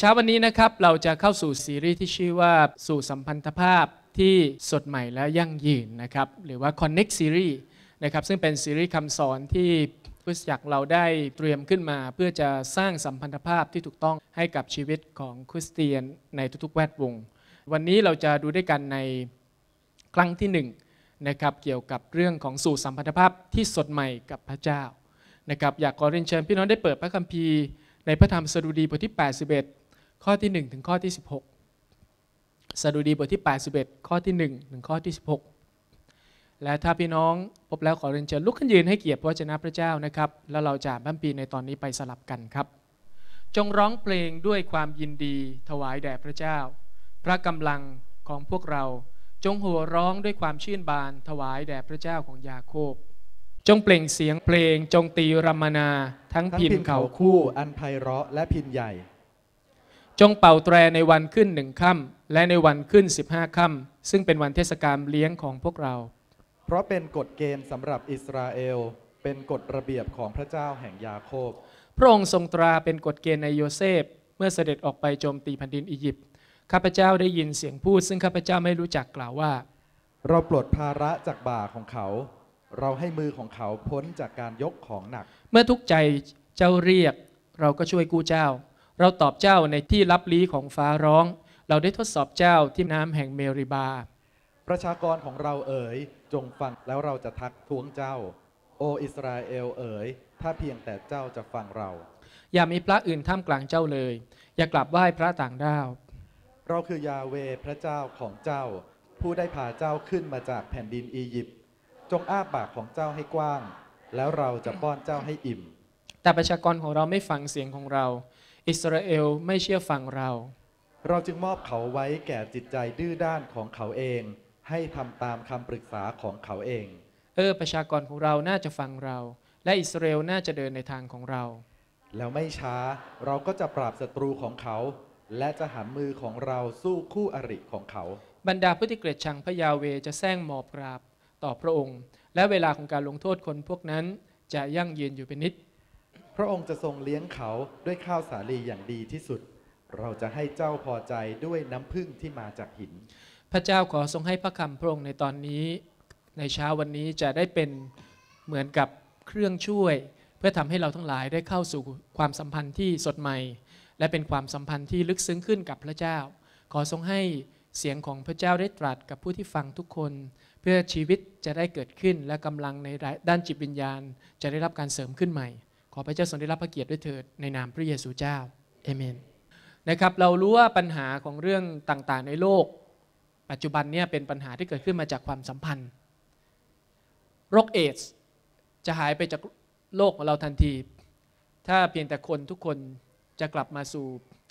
เช้าวันนี้นะครับเราจะเข้าสู่ซีรีส์ที่ชื่อว่าสู่สัมพันธภาพที่สดใหม่และยั่งยืนนะครับหรือว่า Connect Series นะครับซึ่งเป็นซีรีส์คำสอนที่พุทธจักรเราได้เตรียมขึ้นมาเพื่อจะสร้างสัมพันธภาพที่ถูกต้องให้กับชีวิตของคริสเตียนในทุกๆแวดวง วันนี้เราจะดูด้วยกันในครั้งที่1นนะครับเกี่ยวกับเรื่องของสู่สัมพันธภาพที่สดใหม่กับพระเจ้านะครับอยากขอเรียนเชิญพี่น้องได้เปิดพระคัมภีร์ในพระธรรมสดุดีบทที่ 81ข้อที่1ถึงข้อที่16 สดุดีบทที่ 81 ข้อที่1ถึงข้อที่16 และถ้าพี่น้องพบแล้วขอเรียนเชิญลุกขึ้นยืนให้เกียรติพระเจ้าพระเจ้านะครับ แล้วเราจะบ้มปีในตอนนี้ไปสลับกันครับ จงร้องเพลงด้วยความยินดีถวายแด่พระเจ้า พระกำลังของพวกเราจงหัวร้องด้วยความชื่นบานถวายแด่พระเจ้าของยาโคบ จงเปล่งเสียงเพลงจงตีรัมนาทั้งพินเขาคู่อันไพเราะและพินใหญ่จงเป่าแตรในวันขึ้นหนึ่งค่ำและในวันขึ้น 15 ค่ำซึ่งเป็นวันเทศกาลเลี้ยงของพวกเรา เพราะเป็นกฎเกณฑ์สำหรับอิสราเอลเป็นกฎระเบียบของพระเจ้าแห่งยาโคบพระองค์ทรงตราเป็นกฎเกณฑ์ในโยเซฟเมื่อเสด็จออกไปโจมตีแผ่นดินอียิปต์ข้าพเจ้าได้ยินเสียงพูด ซึ่งข้าพเจ้าไม่รู้จักกล่าวว่า เราปลดภาระจากบ่าของเขา เราให้มือของเขาพ้นจากการยกของหนัก เมื่อทุกใจเจ้าเรียก เราก็ช่วยกู้เจ้าเราตอบเจ้าในที่รับลี้ของฟ้าร้อง เราได้ทดสอบเจ้าที่น้ำแห่งเมริบา ประชากรของเราเอ๋ยจงฟังแล้วเราจะทักท้วงเจ้า โออิสราเอลเอ๋ย ถ้าเพียงแต่เจ้าจะฟังเรา อย่ามีพระอื่นท่ามกลางเจ้าเลย อย่ากลับไหว้พระต่างดาวเราคือยาเวพระเจ้าของเจ้า ผู้ได้พาเจ้าขึ้นมาจากแผ่นดินอียิปต์จงอ้าปากของเจ้าให้กว้าง แล้วเราจะป้อนเจ้าให้อิ่ม แต่ประชากรของเราไม่ฟังเสียงของเราอิสราเอลไม่เชื่อฟังเรา เราจึงมอบเขาไว้แก่จิตใจดื้อด้านของเขาเอง ให้ทำตามคำปรึกษาของเขาเอง เออประชากรของเราน่าจะฟังเรา และอิสราเอลน่าจะเดินในทางของเรา แล้วไม่ช้าเราก็จะปราบศัตรูของเขา และจะหันมือของเราสู้คู่อริของเขา บรรดาผู้ที่เกลียดชังพระยาเวจะแซงหมอบกราบต่อพระองค์ และเวลาของการลงโทษคนพวกนั้นจะยั่งยืนอยู่เป็นนิจพระองค์จะทรงเลี้ยงเขาด้วยข้าวสาลีอย่างดีที่สุด เราจะให้เจ้าพอใจด้วยน้ำพึ่งที่มาจากหิน พระเจ้าขอทรงให้พระคำพระองค์ในตอนนี้ในเช้าวันนี้จะได้เป็นเหมือนกับเครื่องช่วย เพื่อทำให้เราทั้งหลายได้เข้าสู่ความสัมพันธ์ที่สดใหม่ และเป็นความสัมพันธ์ที่ลึกซึ้งขึ้นกับพระเจ้า ขอทรงให้เสียงของพระเจ้าได้ตรัสกับผู้ที่ฟังทุกคน เพื่อชีวิตจะได้เกิดขึ้นและกำลังในด้านจิตวิญญาณจะได้รับการเสริมขึ้นใหม่ขอพระเจ้าทรงได้รับพระเกียรติด้วยเถิดในนามพระเยซูเจ้าเอเมน นะครับเรารู้ว่าปัญหาของเรื่องต่างๆ ในโลก ปัจจุบันเนี่ยเป็นปัญหาที่เกิดขึ้นมาจากความสัมพันธ์ โรคเอดส์จะหายไปจากโลกของเราทันที ถ้าเพียงแต่คนทุกคนจะกลับมาสู่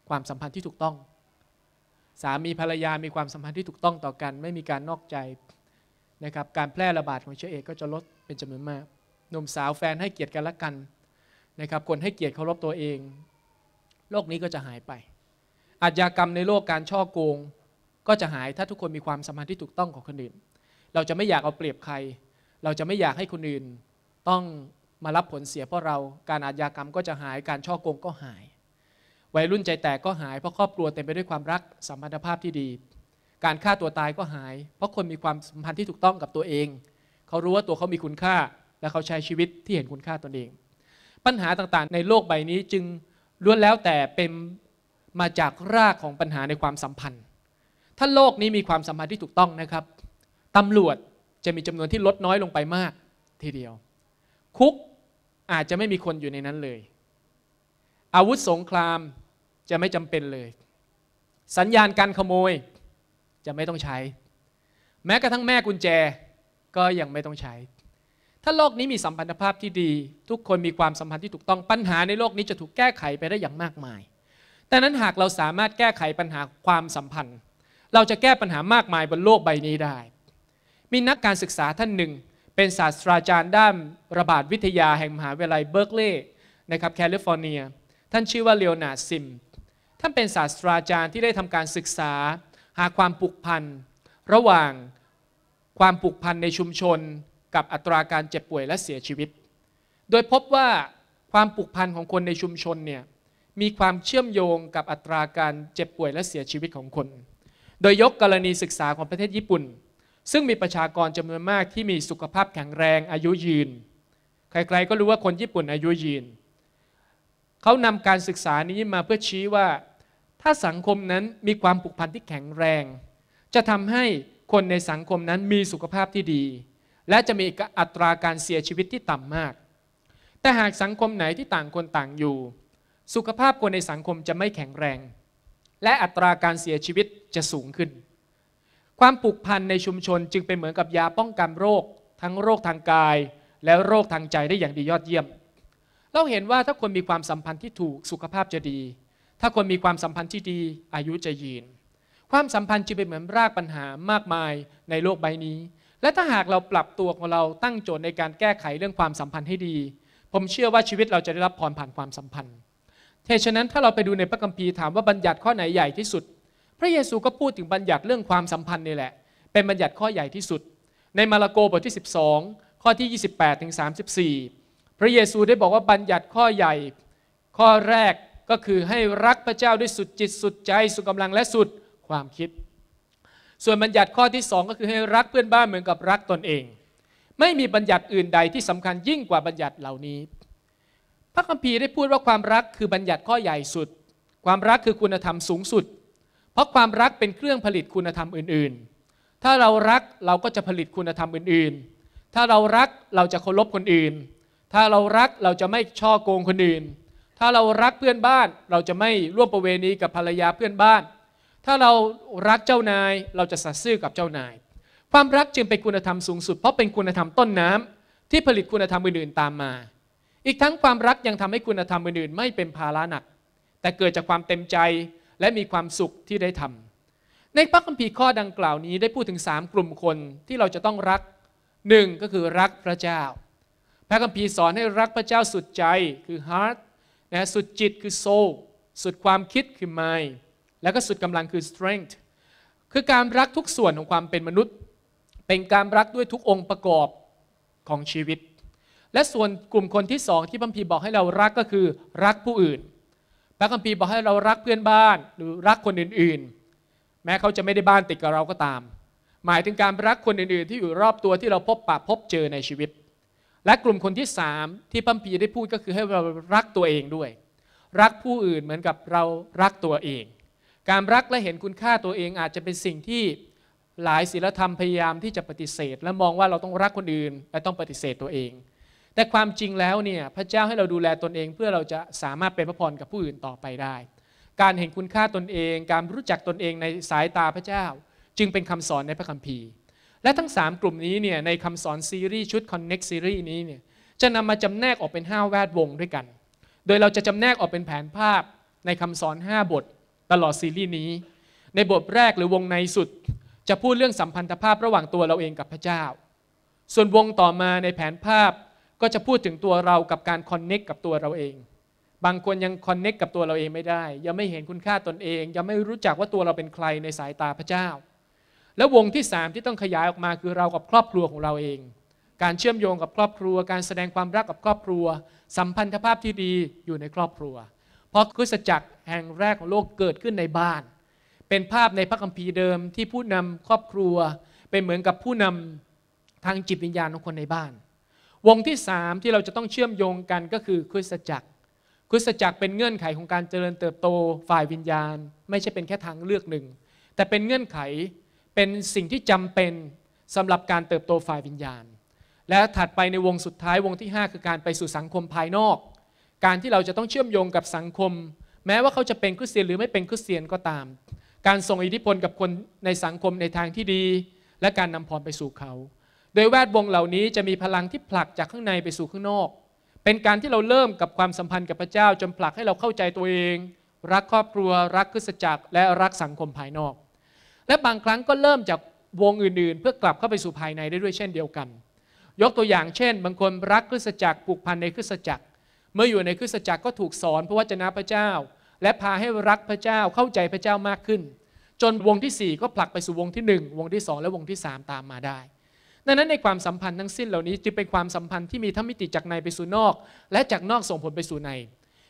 ความสัมพันธ์ที่ถูกต้อง สามีภรรยา มีความสัมพันธ์ที่ถูกต้องต่อกัน ไม่มีการนอกใจ นะครับ การแพร่ระบาดของเชื้อเอชก็จะลดเป็นจำนวนมาก หนุ่มสาวแฟนให้เกียรติกันและกันนะครับคนให้เกียรติเคารพตัวเอง โลกนี้ก็จะหายไป อาชญากรรมในโลกการช่อโกงก็จะหายถ้าทุกคนมีความสัมพันธ์ที่ถูกต้องของคนอื่น เราจะไม่อยากเอาเปรียบใคร เราจะไม่อยากให้คนอื่น ต้องมารับผลเสียเพราะเราการอาชญากรรมก็จะหายการช่อโกงก็หาย วัยรุ่นใจแตกก็หายเพราะครอบครัวเต็มไปด้วยความรักสัมพันธภาพที่ดี การฆ่าตัวตายก็หาย เพราะคนมีความสัมพันธ์ที่ถูกต้องกับตัวเองเขารู้ว่าตัวเขามีคุณค่า และเขาใช้ชีวิตที่เห็นคุณค่าตนเองปัญหาต่างๆ ในโลกใบนี้จึงล้วนแล้วแต่เป็น มาจากรากของปัญหาในความสัมพันธ์ ถ้าโลกนี้มีความสัมพันธ์ที่ถูกต้องนะครับ ตำรวจจะมีจำนวนที่ลดน้อยลงไปมากทีเดียว คุกอาจจะไม่มีคนอยู่ในนั้นเลย อาวุธสงครามจะไม่จำเป็นเลย สัญญาณการขโมยจะไม่ต้องใช้ แม้กระทั่งแม่กุญแจก็ยังไม่ต้องใช้ถ้าโลกนี้มีสัมพันธภาพที่ดี ทุกคนมีความสัมพันธ์ที่ถูกต้องปัญหาในโลกนี้จะถูกแก้ไขไปได้อย่างมากมาย แต่นั้นหากเราสามารถแก้ไขปัญหาความสัมพันธ์ เราจะแก้ปัญหามากมายบนโลกใบนี้ได้ มีนักการศึกษาท่านหนึ่ง เป็นศาสตราจารย์ด้านระบาดวิทยาแห่งมหาวิทยาลัยเบิร์กลีย์นะครับแคลิฟอร์เนียท่านชื่อว่าเลโอนาร์ดซิมท่านเป็นศาสตราจารย์ที่ได้ทำการศึกษา หาความผูกพันระหว่างความผูกพันในชุมชนกับอัตราการเจ็บป่วยและเสียชีวิต โดยพบว่าความผูกพันของคนในชุมชนเนี่ยมีความเชื่อมโยงกับอัตราการเจ็บป่วยและเสียชีวิตของคน โดยยกกรณีศึกษาของประเทศญี่ปุ่น ซึ่งมีประชากรจำนวนมากที่มีสุขภาพแข็งแรงอายุยืน ใครๆก็รู้ว่าคนญี่ปุ่นอายุยืน เขานำการศึกษานี้มาเพื่อชี้ว่า ถ้าสังคมนั้นมีความผูกพันที่แข็งแรง จะทำให้คนในสังคมนั้นมีสุขภาพที่ดีและจะมีอัตราการเสียชีวิตที่ต่ำมาก แต่หากสังคมไหนที่ต่างคนต่างอยู่ สุขภาพคนในสังคมจะไม่แข็งแรง และอัตราการเสียชีวิตจะสูงขึ้น ความผูกพันในชุมชนจึงเป็นเหมือนกับยาป้องกันโรค ทั้งโรคทางกาย และโรคทางใจได้อย่างดียอดเยี่ยม เราเห็นว่าถ้าคนมีความสัมพันธ์ที่ถูกสุขภาพจะดี ถ้าคนมีความสัมพันธ์ที่ดีอายุจะยืน ความสัมพันธ์จึงเป็นเหมือนรากปัญหามากมายในโลกใบนี้และถ้าหากเราปรับตัวของเราตั้งโจทย์ในการแก้ไขเรื่องความสัมพันธ์ให้ดี ผมเชื่อว่าชีวิตเราจะได้รับพรผ่านความสัมพันธ์ เทฉะนั้นถ้าเราไปดูในพระคัมภีร์ถามว่าบัญญัติข้อไหนใหญ่ที่สุด พระเยซูก็พูดถึงบัญญัติเรื่องความสัมพันธ์นี่แหละเป็นบัญญัติข้อใหญ่ที่สุด ในมาระโกบทที่ 12 ข้อที่ 28ถึง34 พระเยซูได้บอกว่าบัญญัติข้อใหญ่ ข้อแรกก็คือให้รักพระเจ้าด้วยสุดจิตสุดใจ สุดกำลังและสุดความคิดส่วนบัญญัติข้อที่2ก็คือให้รักเพื่อนบ้านเหมือนกับรักตนเอง ไม่มีบัญญัติอื่นใดที่สำคัญยิ่งกว่าบัญญัติเหล่านี้ พระคัมภีร์ได้พูดว่าความรักคือบัญญัติข้อใหญ่สุด ความรักคือคุณธรรมสูงสุด เพราะความรักเป็นเครื่องผลิตคุณธรรมอื่นๆ ถ้าเรารักเราก็จะผลิตคุณธรรมอื่นๆ ถ้าเรารักเราจะเคารพคนอื่น ถ้าเรารักเราจะไม่ช่อโกงคนอื่น ถ้าเรารักเพื่อนบ้าน เราจะไม่ร่วมประเวณีกับภรรยาเพื่อนบ้านถ้าเรารักเจ้านายเราจะสัตย์ซื่อกับเจ้านาย ความรักจึงเป็นคุณธรรมสูงสุดเพราะเป็นคุณธรรมต้นน้ำ ที่ผลิตคุณธรรมอื่นๆตามมา อีกทั้งความรักยังทำให้คุณธรรมอื่นๆไม่เป็นภาระหนัก แต่เกิดจากความเต็มใจและมีความสุขที่ได้ทำ ในพระคัมภีร์ข้อดังกล่าวนี้ได้พูดถึง3กลุ่มคนที่เราจะต้องรักหนึ่งก็คือรักพระเจ้า พระคัมภีร์สอนให้รักพระเจ้าสุดใจคือ heart นะสุดจิตคือ soul สุดความคิดคือ mind แล้วก็สุดกำลังคือ strength คือการรักทุกส่วนของความเป็นมนุษย์ เป็นการรักด้วยทุกองค์ประกอบของชีวิต และส่วนกลุ่มคนที่สองที่พัมพีบอกให้เรารักก็คือรักผู้อื่นพระคัมภีร์บอกให้เรารักเพื่อนบ้าน หรือรักคนอื่นๆ แม้เขาจะไม่ได้บ้านติดกับเราก็ตาม หมายถึงการรักคนอื่นๆ ที่อยู่รอบตัวที่เราพบปะพบเจอในชีวิต และกลุ่มคนที่สามที่พัมพีได้พูดก็คือให้เรารักตัวเองด้วย รักผู้อื่นเหมือนกับเรารักตัวเองการรักและเห็นคุณค่าตัวเองอาจจะเป็นสิ่งที่หลายศีลธรรมพยายามที่จะปฏิเสธ และมองว่าเราต้องรักคนอื่นและต้องปฏิเสธตัวเอง แต่ความจริงแล้วเนี่ยพระเจ้าให้เราดูแลตนเอง เพื่อเราจะสามารถเป็นพระพรกับผู้อื่นต่อไปได้ การเห็นคุณค่าตนเอง การรู้จักตนเองในสายตาพระเจ้า จึงเป็นคำสอนในพระคัมภีร์ และทั้ง3กลุ่มนี้เนี่ยในคำสอนซีรีส์ชุด Connect ซีรีส์นี้เนี่ยจะนำมาจำแนกออกเป็น 5 แวดวงด้วยกัน โดยเราจะจำแนกออกเป็นแผนภาพในคำสอน 5 บทตลอดซีรีส์นี้ ในบทแรกหรือวงในสุด จะพูดเรื่องสัมพันธภาพระหว่างตัวเราเองกับพระเจ้า ส่วนวงต่อมาในแผนภาพ ก็จะพูดถึงตัวเรากับการคอนเน็กกับตัวเราเอง บางคนยังคอนเน็กกับตัวเราเองไม่ได้ ยังไม่เห็นคุณค่าตนเอง ยังไม่รู้จักว่าตัวเราเป็นใครในสายตาพระเจ้า และวงที่สามที่ต้องขยายออกมาคือเรากับครอบครัวของเราเอง การเชื่อมโยงกับครอบครัว การแสดงความรักกับครอบครัว สัมพันธภาพที่ดีอยู่ในครอบครัวราะคริสตจักรแห่งแรกของโลกเกิดขึ้นในบ้าน เป็นภาพในพระคัมภีร์เดิมที่ผู้นำครอบครัวเป็นเหมือนกับผู้นำทางจิตวิญญาณของคนในบ้าน วงที่สามที่เราจะต้องเชื่อมโยงกันก็คือคริสตจักร คริสตจักรเป็นเงื่อนไขของการเจริญเติบโตฝ่ายวิญญาณ ไม่ใช่เป็นแค่ทางเลือกหนึ่ง แต่เป็นเงื่อนไขเป็นสิ่งที่จำเป็นสำหรับการเติบโตฝ่ายวิญญาณ และถัดไปในวงสุดท้ายวงที่ 5 คือการไปสู่สังคมภายนอกการที่เราจะต้องเชื่อมโยงกับสังคม แม้ว่าเขาจะเป็นคริสเตียนหรือไม่เป็นคริสเตียนก็ตาม การส่งอิทธิพลกับคนในสังคมในทางที่ดี และการนำพรไปสู่เขา โดยแวดวงเหล่านี้จะมีพลังที่ผลักจากข้างในไปสู่ข้างนอกเป็นการที่เราเริ่มกับความสัมพันธ์กับพระเจ้าจนผลักให้เราเข้าใจตัวเอง รักครอบครัวรักคริสตจักรและรักสังคมภายนอก และบางครั้งก็เริ่มจากวงอื่นๆ เพื่อกลับเข้าไปสู่ภายในได้ด้วยเช่นเดียวกัน ยกตัวอย่างเช่น บางคนรักคริสตจักรผูกพันในคริสตจักรเมื่ออยู่ในคริสตจักรก็ถูกสอนพระวจนะพระเจ้า และพาให้รักพระเจ้าเข้าใจพระเจ้ามากขึ้น จนวงที่ 4 ก็ผลักไปสู่วงที่ 1 วงที่ 2 และวงที่ 3 ตามมาได้ ดังนั้นในความสัมพันธ์ทั้งสิ้นเหล่านี้จึงเป็นความสัมพันธ์ที่มีทั้งมิติจากในไปสู่นอก และจากนอกส่งผลไปสู่ใน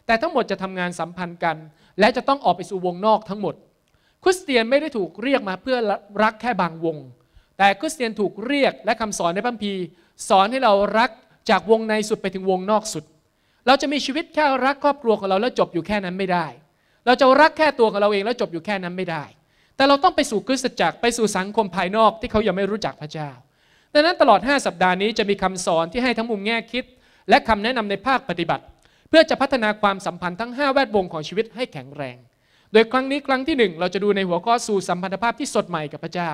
แต่ทั้งหมดจะทำงานสัมพันธ์กัน และจะต้องออกไปสู่วงนอกทั้งหมดคริสเตียนไม่ได้ถูกเรียกมาเพื่อรักแค่บางวง แต่คริสเตียนถูกเรียกและคำสอนในพระคัมภีร์สอนให้เรารักจากวงในสุดไปถึงวงนอกสุดเราจะมีชีวิตแค่รักครอบครัวของเราแล้วจบอยู่แค่นั้นไม่ได้ เราจะรักแค่ตัวของเราเองแล้วจบอยู่แค่นั้นไม่ได้ แต่เราต้องไปสู่คริสตจักรไปสู่สังคมภายนอกที่เขายังไม่รู้จักพระเจ้า ดังนั้นตลอด 5 สัปดาห์นี้จะมีคำสอนที่ให้ทั้งมุมแง่คิด และคำแนะนำในภาคปฏิบัติ เพื่อจะพัฒนาความสัมพันธ์ทั้ง5แวดวงของชีวิตให้แข็งแรง โดยครั้งนี้ครั้งที่ 1 เราจะดูในหัวข้อสู่สัมพันธภาพที่สดใหม่กับพระเจ้า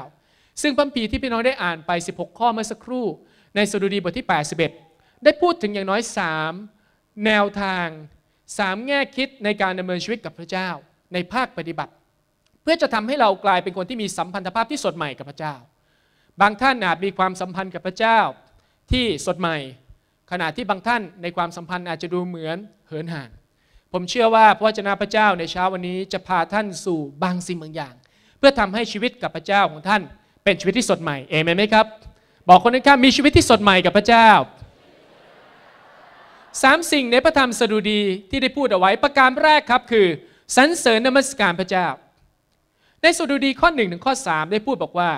ซึ่งพัมพีที่พี่น้องได้อ่านไป 16 ข้อเมื่อสักครู่ ในสดุดีบทที่81ได้พูดถึงอย่างน้อย3แนวทางสามแง่คิดในการดำเนินชีวิตกับพระเจ้าในภาคปฏิบัติ เพื่อจะทำให้เรากลายเป็นคนที่มีสัมพันธภาพที่สดใหม่กับพระเจ้า บางท่านอาจมีความสัมพันธ์กับพระเจ้าที่สดใหม่ ขณะที่บางท่านในความสัมพันธ์อาจจะดูเหมือนเหินห่าง ผมเชื่อว่าพระวจนะพระเจ้าในเช้าวันนี้จะพาท่านสู่บางสิ่งบางอย่าง เพื่อทำให้ชีวิตกับพระเจ้าของท่านเป็นชีวิตที่สดใหม่เอเมนไหมครับบอกคนนข้าบมีชีวิตที่สดใหม่กับพระเจ้าสามสิ่งในพระธรรมสดุดีที่ได้พูดเอาไว้ประการแรกครับ คือ สรรเสริญนมัสการพระเจ้า ในสดุดีข้อหนึ่งถึงข้อ3ได้พูดบอกว่า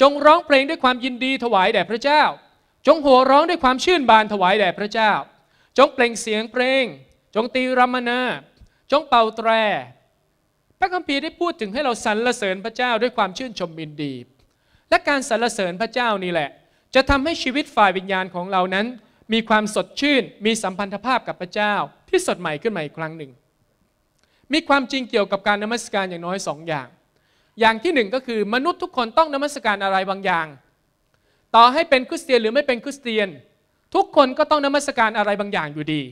จงร้องเพลงด้วยความยินดีถวายแด่พระเจ้า จงโห่ร้องด้วยความชื่นบานถวายแด่พระเจ้า จงเปล่งเสียงเพลงจงตีรัมนา จงเป่าแตรพระคัมภีร์ได้พูดถึงให้เราสรรเสริญพระเจ้าด้วยความชื่นชมยินดีและการสรรเสริญพระเจ้านี่แหละ จะทำให้ชีวิตฝ่ายวิญญาณของเรานั้นมีความสดชื่น มีสัมพันธภาพกับพระเจ้า ที่สดใหม่ขึ้นมาอีกครั้งหนึ่ง มีความจริงเกี่ยวกับการนมัสการอย่างน้อยสองอย่าง อย่างที่หนึ่งก็คือมนุษย์ทุกคนต้องนมัสการอะไรบางอย่าง ต่อให้เป็นคริสเตียนหรือไม่เป็นคริสเตียน ทุกคนก็ต้องนมัสการอะไรบางอย่างอยู่ดี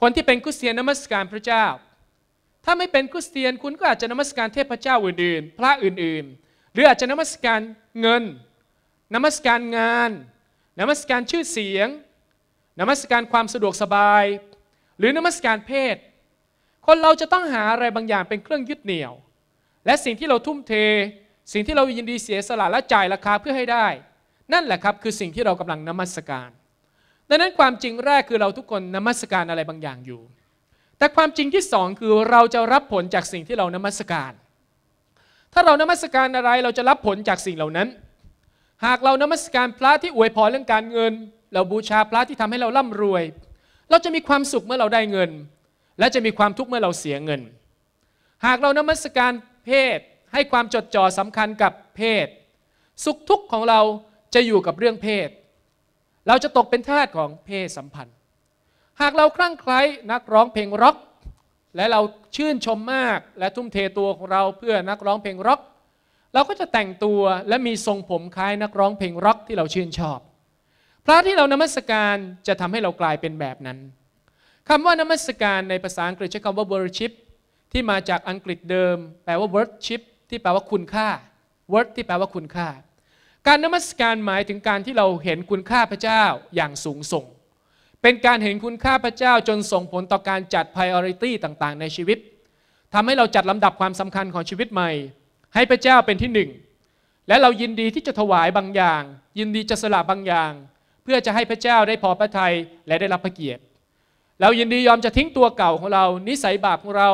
คนที่เป็นคริสเตียนนมัสการพระเจ้า ถ้าไม่เป็นคริสเตียนคุณก็อาจจะนมัสการเทพเจ้าอื่นๆ พระอื่นๆ หรืออาจจะนมัสการเงิน นมัสการงาน นมัสการชื่อเสียงนมัสการความสะดวกสบาย หรือนมัสการเพศ คนเราจะต้องหาอะไรบางอย่างเป็นเครื่องยึดเหนี่ยว และสิ่งที่เราทุ่มเท สิ่งที่เรายินดีเสียสละและจ่ายราคาเพื่อให้ได้ นั่นแหละครับคือสิ่งที่เรากำลังนมัสการ ดังนั้นความจริงแรกคือเราทุกคนนมัสการอะไรบางอย่างอยู่ แต่ความจริงที่สองคือเราจะรับผลจากสิ่งที่เรานมัสการ ถ้าเรานมัสการอะไรเราจะรับผลจากสิ่งเหล่านั้น หากเรานมัสการพระที่อวยพรเรื่องการเงินเราบูชาพระที่ทำให้เราล่ำรวย เราจะมีความสุขเมื่อเราได้เงิน และจะมีความทุกข์เมื่อเราเสียเงิน หากเรานมัสการเพศให้ความจดจ่อสำคัญกับเพศ สุขทุกข์ของเราจะอยู่กับเรื่องเพศ เราจะตกเป็นทาสของเพศสัมพันธ์ หากเราคลั่งไคล้นักร้องเพลงร็อก และเราชื่นชมมาก และทุ่มเทตัวของเราเพื่อนักร้องเพลงร็อก เราก็จะแต่งตัวและมีทรงผมคล้ายนักร้องเพลงร็อกที่เราชื่นชอบพระที่เรานมัสการจะทำให้เรากลายเป็นแบบนั้น คำว่านมัสการในภาษาอังกฤษใช้คำว่า worship ที่มาจากอังกฤษเดิม แปลว่า worship ที่แปลว่าคุณค่า worth ที่แปลว่าคุณค่า การนมัสการหมายถึงการที่เราเห็นคุณค่าพระเจ้าอย่างสูงส่ง เป็นการเห็นคุณค่าพระเจ้าจนส่งผลต่อการจัด priority ต่างๆ ในชีวิต ทำให้เราจัดลำดับความสำคัญของชีวิตใหม่ ให้พระเจ้าเป็นที่หนึ่ง และเรายินดีที่จะถวายบางอย่าง ยินดีจะสละบางอย่างเพื่อจะให้พระเจ้าได้พอพระทัยและได้รับพระเกียรติ เรายินดียอมจะทิ้งตัวเก่าของเรา นิสัยบาปของเรา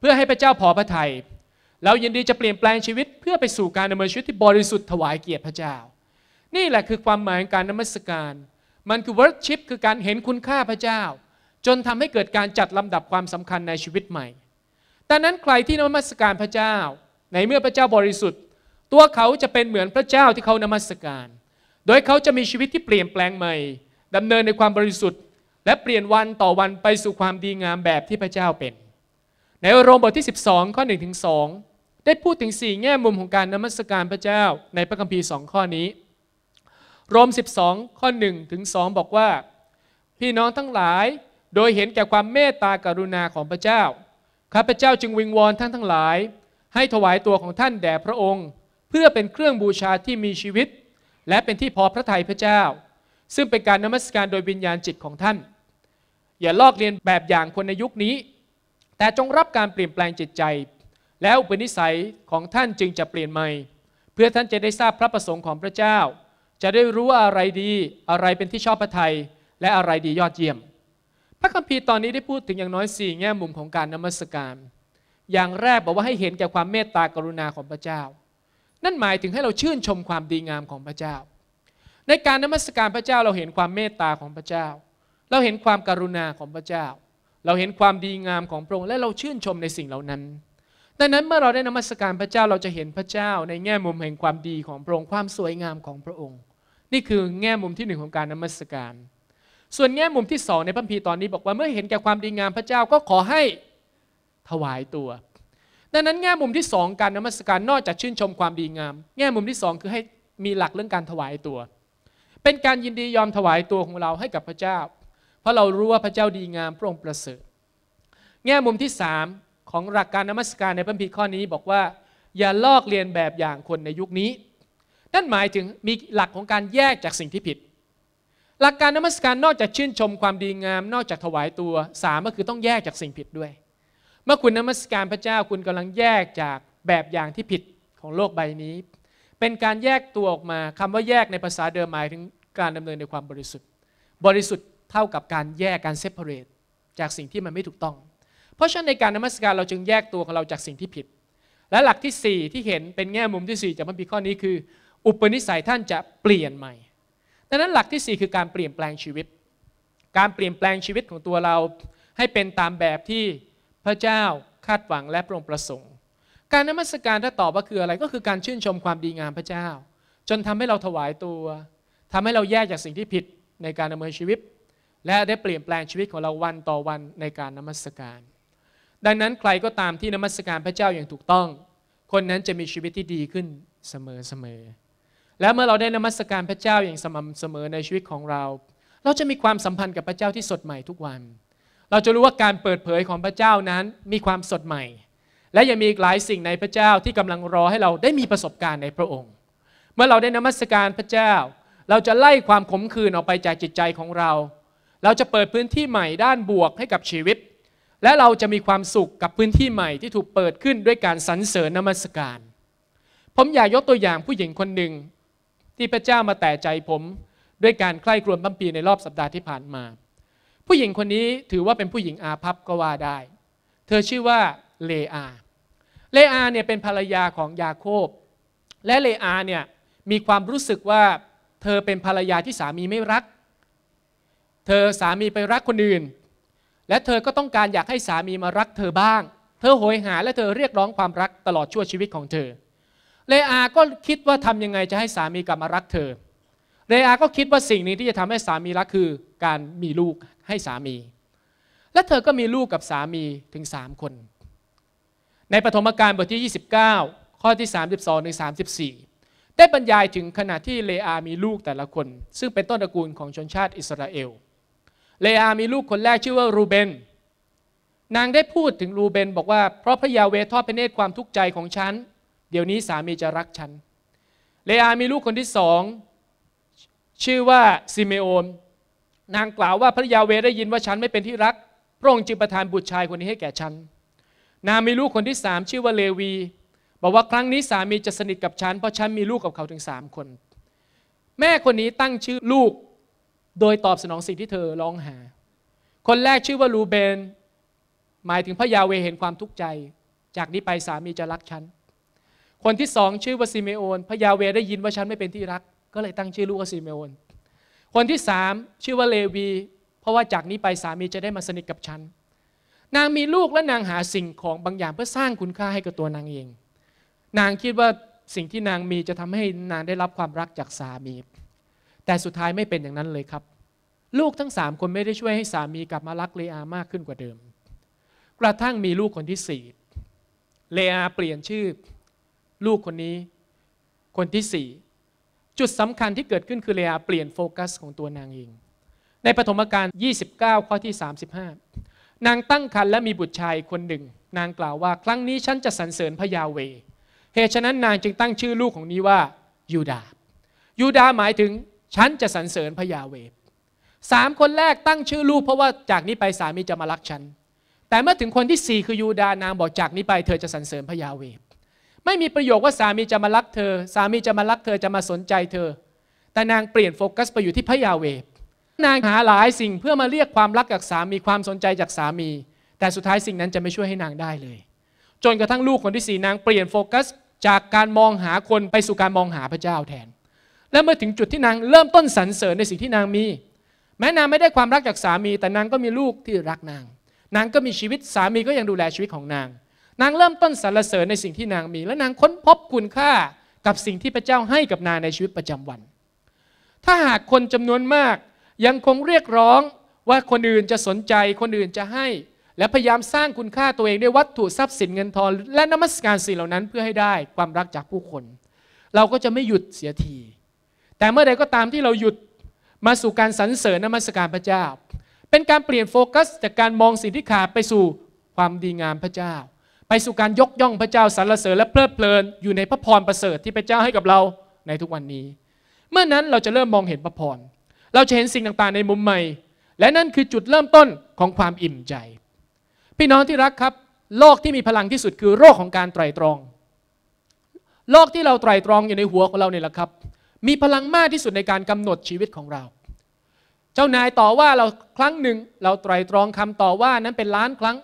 เพื่อให้พระเจ้าพอพระทัย เรายินดีจะเปลี่ยนแปลงชีวิตเพื่อไปสู่การดำเนินชีวิตที่บริสุทธิ์ถวายเกียรติพระเจ้า นี่แหละคือความหมายของการนมัสการ มันคือ worship คือการเห็นคุณค่าพระเจ้า จนทำให้เกิดการจัดลำดับความสำคัญในชีวิตใหม่ดังนั้นใครที่นมัสการพระเจ้า ในเมื่อพระเจ้าบริสุทธิ์ ตัวเขาจะเป็นเหมือนพระเจ้าที่เขานมัสการโดยเขาจะมีชีวิตที่เปลี่ยนแปลงใหม่ดำเนินในความบริสุทธิ์ และเปลี่ยนวันต่อวันไปสู่ความดีงามแบบที่พระเจ้าเป็น ในโรมบทที่ 12 ข้อ1ถึง2ได้พูดถึง 4 แง่มุมของการนมัสการพระเจ้าในพระคัมภีร์2ข้อนี้ โรม 12 ข้อ1ถึง2บอกว่า พี่น้องทั้งหลายโดยเห็นแก่ความเมตตากรุณาของพระเจ้าข้าพเจ้าจึงวิงวอนท่านทั้งหลาย ให้ถวายตัวของท่านแด่พระองค์ เพื่อเป็นเครื่องบูชาที่มีชีวิตและเป็นที่พอพระทัยพระเจ้า ซึ่งเป็นการนมัสการโดยวิญญาณจิตของท่านอย่าลอกเลียนแบบอย่างคนในยุคนี้ แต่จงรับการเปลี่ยนแปลงจิตใจ แล้วอุปนิสัยของท่านจึงจะเปลี่ยนใหม่ เพื่อท่านจะได้ทราบพระประสงค์ของพระเจ้า จะได้รู้ว่าอะไรดีอะไรเป็นที่ชอบพระทัย และอะไรดียอดเยี่ยม พระคัมภีร์ตอนนี้ได้พูดถึงอย่างน้อยสี่แง่มุมของการนมัสการ อย่างแรกบอกว่าให้เห็นแก่ความเมตตากรุณาของพระเจ้านั่นหมายถึงให้เราชื่นชมความดีงามของพระเจ้า ในการนมัสการพระเจ้าเราเห็นความเมตตาของพระเจ้า เราเห็นความการุณาของพระเจ้า เราเห็นความดีงามของพระองค์และเราชื่นชมในสิ่งเหล่านั้น ดังนั้นเมื่อเราได้นมัสการพระเจ้าเราจะเห็นพระเจ้า ในแง่มุมแห่งความดีของพระองค์ความสวยงามของพระองค์ นี่คือแง่มุมที่หนึ่งของการนมัสการ ส่วนแง่มุมที่สองในพระพีตอนนี้บอกว่าเมื่อเห็นแก่ความดีงามพระเจ้าก็ขอให้ถวายตัวดังนั้นแง่มุมที่สองการนมัสการนอกจากชื่นชมความดีงามแง่มุมที่สองคือให้มีหลักเรื่องการถวายตัว เป็นการยินดียอมถวายตัวของเราให้กับพระเจ้า เพราะเรารู้ว่าพระเจ้าดีงามพระองค์ประเสริฐแง่มุมที่สามของหลักการนมัสการในพระพีข้อนี้บอกว่าอย่าลอกเลียนแบบอย่างคนในยุคนี้นั่นหมายถึงมีหลักของการแยกจากสิ่งที่ผิด หลักการนมัสการนอกจากชื่นชมความดีงามนอกจากถวายตัวสามก็คือต้องแยกจากสิ่งผิดด้วยเมื่อคุณนมัสการพระเจ้าคุณกำลังแยกจากแบบอย่างที่ผิดของโลกใบนี้ เป็นการแยกตัวออกมาคำว่าแยกในภาษาเดิมหมายถึงการดำเนินในความบริสุทธิ์ บริสุทธิ์เท่ากับการแยกการเซปเปอร์เรตจากสิ่งที่มันไม่ถูกต้อง เพราะฉะนั้นในการนมัสการเราจึงแยกตัวของเราจากสิ่งที่ผิด และหลักที่4ที่เห็นเป็นแง่มุมที่4จากพระบิดข้อนี้คือ อุปนิสัยท่านจะเปลี่ยนใหม่ ดังนั้นหลักที่4คือการเปลี่ยนแปลงชีวิต การเปลี่ยนแปลงชีวิตของตัวเราให้เป็นตามแบบที่พระเจ้าคาดหวังและประงประสงค์ การนมัสการถ้าตอบว่าคืออะไรก็คือการชื่นชมความดีงามพระเจ้า จนทำให้เราถวายตัว ทำให้เราแยกจากสิ่งที่ผิดในการดำเนินชีวิต และได้เปลี่ยนแปลงชีวิตของเราวันต่อวันในการนมัสการ ดังนั้นใครก็ตามที่นมัสการพระเจ้าอย่างถูกต้อง คนนั้นจะมีชีวิตที่ดีขึ้นเสมอเสมอและเมื่อเราได้นมัสการพระเจ้าอย่างสม่ำเสมอในชีวิตของเรา เราจะมีความสัมพันธ์กับพระเจ้าที่สดใหม่ทุกวันเราจะรู้ว่าการเปิดเผยของพระเจ้านั้นมีความสดใหม่ และยังมีอีกหลายสิ่งในพระเจ้าที่กำลังรอให้เราได้มีประสบการณ์ในพระองค์ เมื่อเราได้นมัสการพระเจ้า เราจะไล่ความขมขื่นออกไปจากจิตใจของเรา เราจะเปิดพื้นที่ใหม่ ด้านบวกให้กับชีวิต และเราจะมีความสุขกับพื้นที่ใหม่ที่ถูกเปิดขึ้นด้วยการสรรเสริญนมัสการผมอยากยกตัวอย่างผู้หญิงคนหนึ่งที่พระเจ้ามาแต่ใจผม ด้วยการใคร่ครวญบัมปีในรอบสัปดาห์ที่ผ่านมาผู้หญิงคนนี้ถือว่าเป็นผู้หญิงอาภัพก็ว่าได้ เธอชื่อว่าเลอา เลอาเนี่ยเป็นภรรยาของยาโคบ และเลอาเนี่ยมีความรู้สึกว่าเธอเป็นภรรยาที่สามีไม่รัก เธอสามีไปรักคนอื่น และเธอก็ต้องการอยากให้สามีมารักเธอบ้าง เธอโหยหาและเธอเรียกร้องความรักตลอดชั่วชีวิตของเธอ เลอาก็คิดว่าทำยังไงจะให้สามีกลับมารักเธอ เลอาก็คิดว่าสิ่งนี้ที่จะทำให้สามีรักคือการมีลูกให้สามี และเธอก็มีลูกกับสามีถึงสามคน ในปฐมกาลบทที่ 29 ข้อที่ 32 ถึง 34 ได้บรรยายถึงขณะที่เลอามีลูกแต่ละคน ซึ่งเป็นต้นตระกูลของชนชาติอิสราเอล เลอามีลูกคนแรกชื่อว่ารูเบน นางได้พูดถึงรูเบนบอกว่าเพราะพระยาเวทอดป็นเนตรความทุกข์ใจของฉัน เดี๋ยวนี้สามีจะรักฉัน เลอามีลูกคนที่สองชื่อว่าซิเมโอนนางกล่าวว่าพระยาเวได้ยินว่าฉันไม่เป็นที่รัก พระองค์จึงประทานบุตรชายคนนี้ให้แก่ฉัน นางมีลูกคนที่สามชื่อว่าเลวี บอกว่าครั้งนี้สามีจะสนิทกับฉัน เพราะฉันมีลูกกับเขาถึงสามคน แม่คนนี้ตั้งชื่อลูกโดยตอบสนองสิ่งที่เธอร้องหา คนแรกชื่อว่าลูเบน หมายถึงพระยาเวเห็นความทุกข์ใจ จากนี้ไปสามีจะรักฉัน คนที่สองชื่อว่าซิเมโอน พระยาเวได้ยินว่าฉันไม่เป็นที่รัก ก็เลยตั้งชื่อลูกว่าซิเมโอนคนที่สามชื่อว่าเลวี เพราะว่าจากนี้ไปสามีจะได้มาสนิทกับฉัน นางมีลูกและนางหาสิ่งของบางอย่างเพื่อสร้างคุณค่าให้กับตัวนางเอง นางคิดว่าสิ่งที่นางมีจะทำให้นางได้รับความรักจากสามี แต่สุดท้ายไม่เป็นอย่างนั้นเลยครับ ลูกทั้งสามคนไม่ได้ช่วยให้สามีกลับมารักเลอามากขึ้นกว่าเดิม กระทั่งมีลูกคนที่สี่เลอาเปลี่ยนชื่อ ลูกคนนี้คนที่สี่จุดสำคัญที่เกิดขึ้น คือเลียเปลี่ยนโฟกัสของตัวนางเอง ในปฐมกาล29 ข้อที่ 35 นางตั้งครรภ์และมีบุตรชายคนหนึ่ง นางกล่าวว่า ครั้งนี้ฉันจะสรรเสริญพระยาเว เหตุฉะนั้นนางจึงตั้งชื่อลูกของนี้ว่ายูดาห์ยูดาห์หมายถึงฉันจะสรรเสริญพระยาเวสามคนแรกตั้งชื่อลูกเพราะว่าจากนี้ไปสามีจะมารักฉัน แต่เมื่อถึงคนที่สี่คือยูดาห์นางบอกจากนี้ไปเธอจะสรรเสริญพระยาเวไม่มีประโยคว่าสามีจะมารักเธอ สามีจะมารักเธอจะมาสนใจเธอ แต่นางเปลี่ยนโฟกัสไปอยู่ที่พระยาเวนางหาหลายสิ่งเพื่อมาเรียกความรักจากสามีความสนใจจากสามี แต่สุดท้ายสิ่งนั้นจะไม่ช่วยให้นางได้เลย จนกระทั่งลูกคนที่สี่นางเปลี่ยนโฟกัสจากการมองหาคนไปสู่การมองหาพระเจ้าแทน และเมื่อถึงจุดที่นางเริ่มต้นสรรเสริญในสิ่งที่นางมี แม้นางไม่ได้ความรักจากสามี แต่นางก็มีลูกที่รักนางนางก็มีชีวิตสามีก็ยังดูแลชีวิตของนางนางเริ่มต้นสรรเสริญในสิ่งที่นางมี และนางค้นพบคุณค่ากับสิ่งที่พระเจ้าให้กับนางในชีวิตประจำวัน ถ้าหากคนจำนวนมากยังคงเรียกร้องว่าคนอื่นจะสนใจคนอื่นจะให้ และพยายามสร้างคุณค่าตัวเองด้วยวัตถุทรัพย์สินเงินทองและนมัสการสิ่งเหล่านั้นเพื่อให้ได้ความรักจากผู้คน เราก็จะไม่หยุดเสียที แต่เมื่อใดก็ตามที่เราหยุดมาสู่การสรรเสริญนมัสการพระเจ้าเป็นการเปลี่ยนโฟกัส จากการมองสิ่งที่ขาดไปสู่ความดีงามพระเจ้าไปสู่การยกย่องพระเจ้าสรรเสริญและเพลิดเพลินอยู่ในพระพรประเสริฐที่พระเจ้าให้กับเราในทุกวันนี้ เมื่อนั้นเราจะเริ่มมองเห็นพระพร เราจะเห็นสิ่งต่างๆในมุมใหม่ และนั่นคือจุดเริ่มต้นของความอิ่มใจ พี่น้องที่รักครับโรคที่มีพลังที่สุดคือโรคของการไตรตรองโรคที่เราไตรตรองอยู่ในหัวของเราเนี่ยแหละครับ มีพลังมากที่สุดในการกำหนดชีวิตของเรา เจ้านายต่อว่าเราครั้งหนึ่งเราไตรตรองคำต่อว่านั้นเป็นล้านครั้ง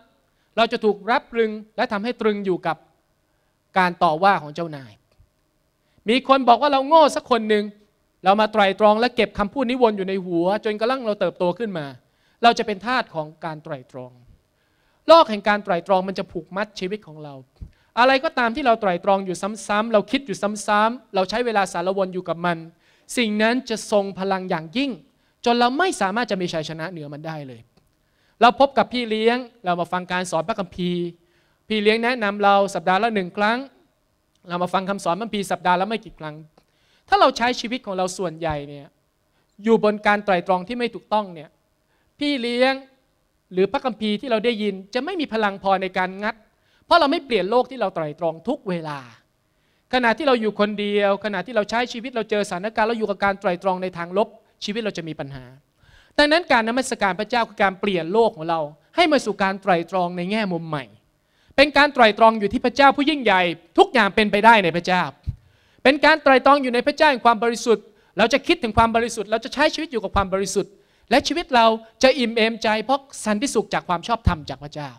เราจะถูกรับรึงและทำให้ตรึงอยู่กับการต่อว่าของเจ้านาย มีคนบอกว่าเราโง่สักคนหนึ่ง เรามาไตรตรองและเก็บคำพูดนิวนอยู่ในหัว จนกระทั่งเราเติบโตขึ้นมา เราจะเป็นทาสของการไตรตรอง ลอกแห่งการไตรตรองมันจะผูกมัดชีวิตของเรา อะไรก็ตามที่เราไตรตรองอยู่ซ้ำๆเราคิดอยู่ซ้ำๆเราใช้เวลาสารวนอยู่กับมัน สิ่งนั้นจะทรงพลังอย่างยิ่ง จนเราไม่สามารถจะมีชัยชนะเหนือมันได้เลยเราพบกับพี่เลี้ยงเรามาฟังการสอนพระคัมภีร์ พี่เลี้ยงแนะนำเรา สัปดาห์ละหนึ่งครั้ง เรามาฟังคำสอน พระคัมภีร์สัปดาห์ละไม่กี่ครั้ง ถ้าเราใช้ชีวิตของเราส่วนใหญ่เนี่ยอยู่บนการไตร่ตรองที่ไม่ถูกต้องเนี่ยพี่เลี้ยงหรือพระคัมภีร์ที่เราได้ยินจะไม่มีพลังพอในการงัด เพราะเราไม่เปลี่ยนโลกที่เราไตร่ตรองทุกเวลา ขณะที่เราอยู่คนเดียว ขณะที่เราใช้ชีวิตเราเจอสถานการณ์เราอยู่กับการไตร่ตรองในทางลบชีวิตเราจะมีปัญหาดังนั้นการนมัสการพระเจ้าคือการเปลี่ยนโลกของเรา ให้มาสู่การไตร่ตรองในแง่มุมใหม่ เป็นการไตร่ตรองอยู่ที่พระเจ้าผู้ยิ่งใหญ่ ทุกอย่างเป็นไปได้ในพระเจ้า เป็นการไตร่ตรองอยู่ในพระเจ้าแห่งความบริสุทธิ์ เราจะคิดถึงความบริสุทธิ์ เราจะใช้ชีวิตอยู่กับความบริสุทธิ์ และชีวิตเราจะอิ่มเอมใจเพราะสันติสุขจากความชอบธรรมจากพระเจ้า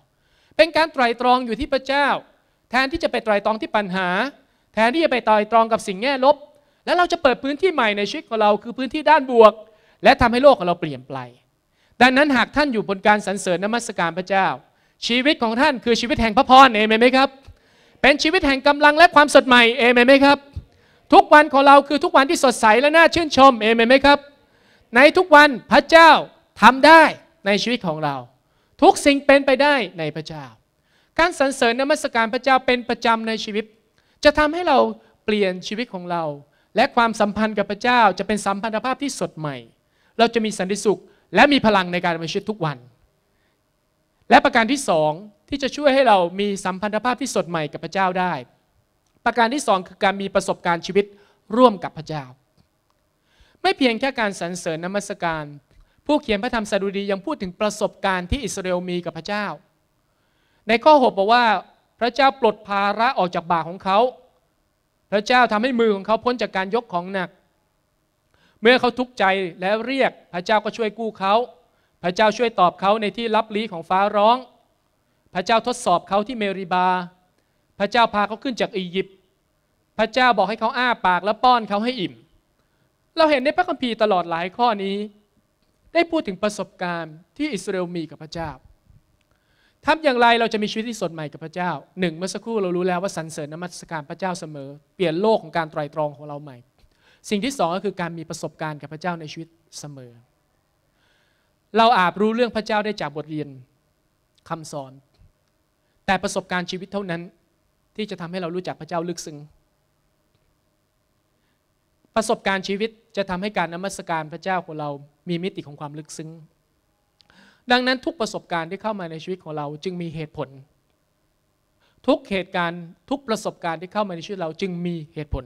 เป็นการไตร่ตรองอยู่ที่พระเจ้า แทนที่จะไปไตร่ตรองที่ปัญหา แทนที่จะไปไตร่ตรองกับสิ่งแง่ลบ แล้วเราจะเปิดพื้นที่ใหม่ในชีวิตของเราคือพื้นที่ด้านบวกและทำให้โลกของเราเปลี่ยนไปดังนั้นหากท่านอยู่บนการสรรเสริญนมัสการพระเจ้า ชีวิตของท่านคือชีวิตแห่งพระพรเอเมนไหมครับ เป็นชีวิตแห่งกำลังและความสดใหม่เอเมนไหมครับ ทุกวันของเราคือทุกวันที่สดใสและน่าชื่นชมเอเมนไหมครับในทุกวันพระเจ้าทำได้ในชีวิตของเรา ทุกสิ่งเป็นไปได้ในพระเจ้า การสรรเสริญนมัสการพระเจ้าเป็นประจำในชีวิต จะทำให้เราเปลี่ยนชีวิตของเรา และความสัมพันธ์กับพระเจ้าจะเป็นสัมพันธภาพที่สดใหม่เราจะมีสันติสุขและมีพลังในการมีนชีวิตทุกวัน และประการที่สองที่จะช่วยให้เรามีสัมพันธภาพที่สดใหม่กับพระเจ้าได้ ประการที่สองคือการมีประสบการณ์ชีวิตร่วมกับพระเจ้า ไม่เพียงแค่การสรรเสริญนมัสการ ผู้เขียนพระธรรมสดุดียังพูดถึงประสบการณ์ที่อิสราเอลมีกับพระเจ้า ในข้อกบอกว่าพระเจ้าปลดภาระออกจากบ่าของเขา พระเจ้าทำให้มือของเขาพ้นจากการยกของหนักเมื่อเขาทุกข์ใจแล้วเรียกพระเจ้าก็ช่วยกู้เขา พระเจ้าช่วยตอบเขาในที่รับลี้ของฟ้าร้อง พระเจ้าทดสอบเขาที่เมริบา พระเจ้าพาเขาขึ้นจากอียิปต์ พระเจ้าบอกให้เขาอ้าปากและป้อนเขาให้อิ่ม เราเห็นในพระคัมภีร์ตลอดหลายข้อนี้ ได้พูดถึงประสบการณ์ที่อิสราเอลมีกับพระเจ้าทำอย่างไรเราจะมีชีวิตที่สดใหม่กับพระเจ้า หนึ่งเมื่อสักครู่เรารู้แล้วว่าสรรเสริญนมัสการพระเจ้าเสมอ เปลี่ยนโลกของการไตรตรองของเราใหม่สิ่งที่สองก็คือการมีประสบการณ์กับพระเจ้าในชีวิตเสมอ เราอาจรู้เรื่องพระเจ้าได้จากบทเรียน คำสอน แต่ประสบการณ์ชีวิตเท่านั้น ที่จะทำให้เรารู้จักพระเจ้าลึกซึ้ง ประสบการณ์ชีวิตจะทำให้การนมัสการพระเจ้าของเรา มีมิติของความลึกซึ้ง ดังนั้นทุกประสบการณ์ที่เข้ามาในชีวิตของเราจึงมีเหตุผล ทุกเหตุการณ์ทุกประสบการณ์ที่เข้ามาในชีวิตเราจึงมีเหตุผล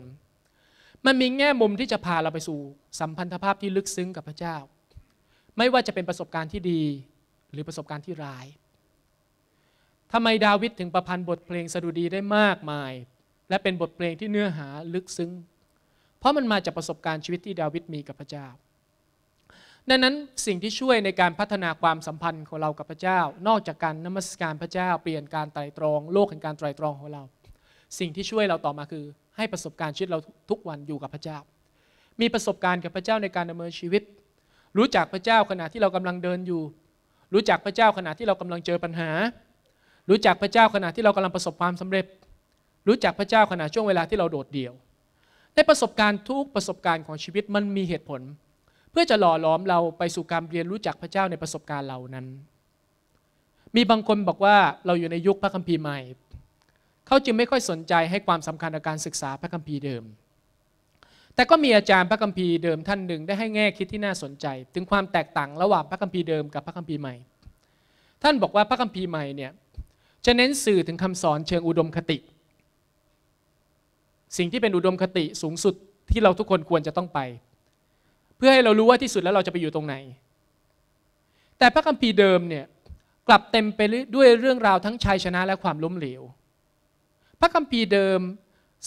มันมีแง่มุมที่จะพาเราไปสู่ สัมพันธภาพที่ลึกซึ้งกับพระเจ้า ไม่ว่าจะเป็นประสบการณ์ที่ดีหรือประสบการณ์ที่ร้ายทำไมดาวิดถึงประพันธ์บทเพลงสดุดีได้มากมาย และเป็นบทเพลงที่เนื้อหาลึกซึ้ง เพราะมันมาจากประสบการณ์ชีวิตที่ดาวิดมีกับพระเจ้า ดังนั้นสิ่งที่ช่วยในการพัฒนาความสัมพันธ์ของเรากับพระเจ้า นอกจากการนมัสการพระเจ้าเปลี่ยนการไตรตรอง โลกแห่งการไตรตรองของเรา สิ่งที่ช่วยเราต่อมาคือให้ประสบการณ์ชีวิตเราทุกวันอยู่กับพระเจ้า มีประสบการณ์กับพระเจ้าในการดำเนินชีวิต รู้จักพระเจ้าขณะที่เรากำลังเดินอยู่ รู้จักพระเจ้าขณะที่เรากำลังเจอปัญหา รู้จักพระเจ้าขณะที่เรากำลังประสบความสำเร็จ รู้จักพระเจ้าขณะช่วงเวลาที่เราโดดเดี่ยวในประสบการณ์ทุกประสบการณ์ของชีวิตมันมีเหตุผล เพื่อจะหล่อหลอมเราไปสู่การเรียนรู้จักพระเจ้าในประสบการณ์เหล่านั้น มีบางคนบอกว่าเราอยู่ในยุคพระคัมภีร์ใหม่เขาจึงไม่ค่อยสนใจให้ความสำคัญกับการศึกษาพระคัมภีร์เดิม แต่ก็มีอาจารย์พระคัมภีร์เดิม ท่านหนึ่งได้ให้แง่คิดที่น่าสนใจ ถึงความแตกต่างระหว่างพระคัมภีร์เดิมกับพระคัมภีร์ใหม่ ท่านบอกว่าพระคัมภีร์ใหม่เนี่ยจะเน้นสื่อถึงคำสอนเชิงอุดมคติ สิ่งที่เป็นอุดมคติสูงสุดที่เราทุกคนควรจะต้องไป เพื่อให้เรารู้ว่าที่สุดแล้วเราจะไปอยู่ตรงไหน แต่พระคัมภีร์เดิมเนี่ยกลับเต็มไปด้วยเรื่องราวทั้งชัยชนะและความล้มเหลวพระคัมภีร์เดิม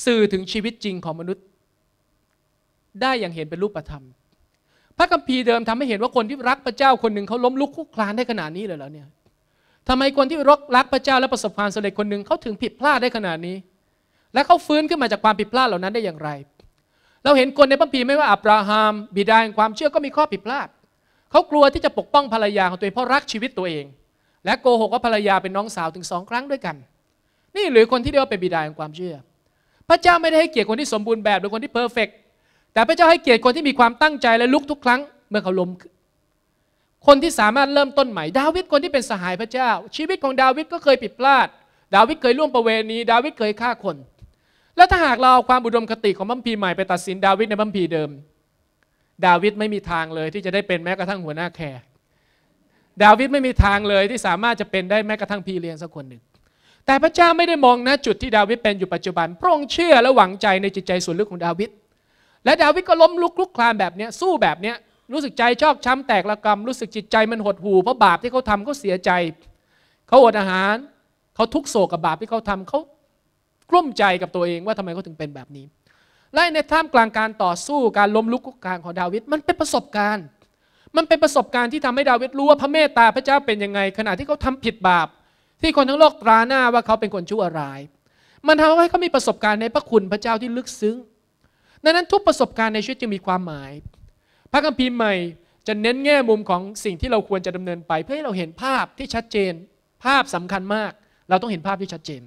สื่อถึงชีวิตจริงของมนุษย์ ได้อย่างเห็นเป็นรูปธรรม พระคัมภีร์เดิมทำให้เห็นว่าคนที่รักพระเจ้าคนหนึ่งเขาล้มลุกคลุกคลานได้ขนาดนี้เลยเหรอเนี่ยทำไมคนที่รักรักพระเจ้าและประสบความสำเร็จคนหนึ่งเขาถึงผิดพลาดได้ขนาดนี้ และเขาฟื้นขึ้นมาจากความผิดพลาดเหล่านั้นได้อย่างไร เราเห็นคนในพระคัมภีร์ไม่ว่าอับราฮัมบิดาแห่งความเชื่อก็มีข้อผิดพลาด เขากลัวที่จะปกป้องภรรยาของตัวเองเพราะรักชีวิตตัวเอง และโกหกว่าภรรยาเป็นน้องสาวถึงสองครั้งด้วยกันนี่หรือคนที่เรียกว่าเป็นบิดาแห่งความเชื่อ พระเจ้าไม่ได้ให้เกียรติคนที่สมบูรณ์แบบหรือคนที่เพอร์เฟกแต่พระเจ้าให้เกียรติคนที่มีความตั้งใจและลุกทุกครั้งเมื่อเขาล้ม คนที่สามารถเริ่มต้นใหม่ ดาวิดคนที่เป็นสหายพระเจ้า ชีวิตของดาวิดก็เคยผิดพลาด ดาวิดเคยล่วงประเวณีดาวิดเคยฆ่าคน แล้วถ้าหากเราเอาความบุดมคติของบัมพีใหม่ไปตัดสินดาวิดในบัมพีเดิม ดาวิดไม่มีทางเลย ที่จะได้เป็นแม้กระทั่งหัวหน้าแคร์ดาวิดไม่มีทางเลยที่สามารถจะเป็นได้แม้กระทั่งพี่เลี้ยงสักคนหนึ่งแต่พระเจ้าไม่ได้มองนะจุดที่ดาวิดเป็นอยู่ปัจจุบัน พระองค์เชื่อและหวังใจในจิตใจส่วนลึกของดาวิดและดาวิดก็ล้มลุกลุกคลานแบบนี้สู้แบบนี้รู้สึกใจชอกช้ำแตกละกรรม รู้สึกจิตใจมันหดหู่เพราะบาปที่เขาทำเขาเสียใจ เขาอดอาหารเขาทุกโศกกับบาปที่เขาทำเขากลุ้มใจกับตัวเองว่าทำไมเขาถึงเป็นแบบนี้และในท่ามกลางการต่อสู้การล้มลุกคุกคานของดาวิดมันเป็นประสบการณ์ มันเป็นประสบการณ์ที่ทำให้ดาวิดรู้ว่าพระเมตตาพระเจ้าเป็นยังไงขณะที่เขาทำผิดบาปที่คนทั้งโลกตราหน้าว่าเขาเป็นคนชั่วร้ายมันทำให้เขา มีประสบการณ์ในพระคุณพระเจ้าที่ลึกซึ้ง ดังนั้นทุกประสบการณ์ในชีวิตจึงมีความหมาย พระคัมภีร์ใหม่จะเน้นแง่มุมของสิ่งที่เราควรจะดำเนินไปเพื่อให้เราเห็นภาพที่ชัดเจน ภาพสำคัญมาก เราต้องเห็นภาพที่ชัดเจน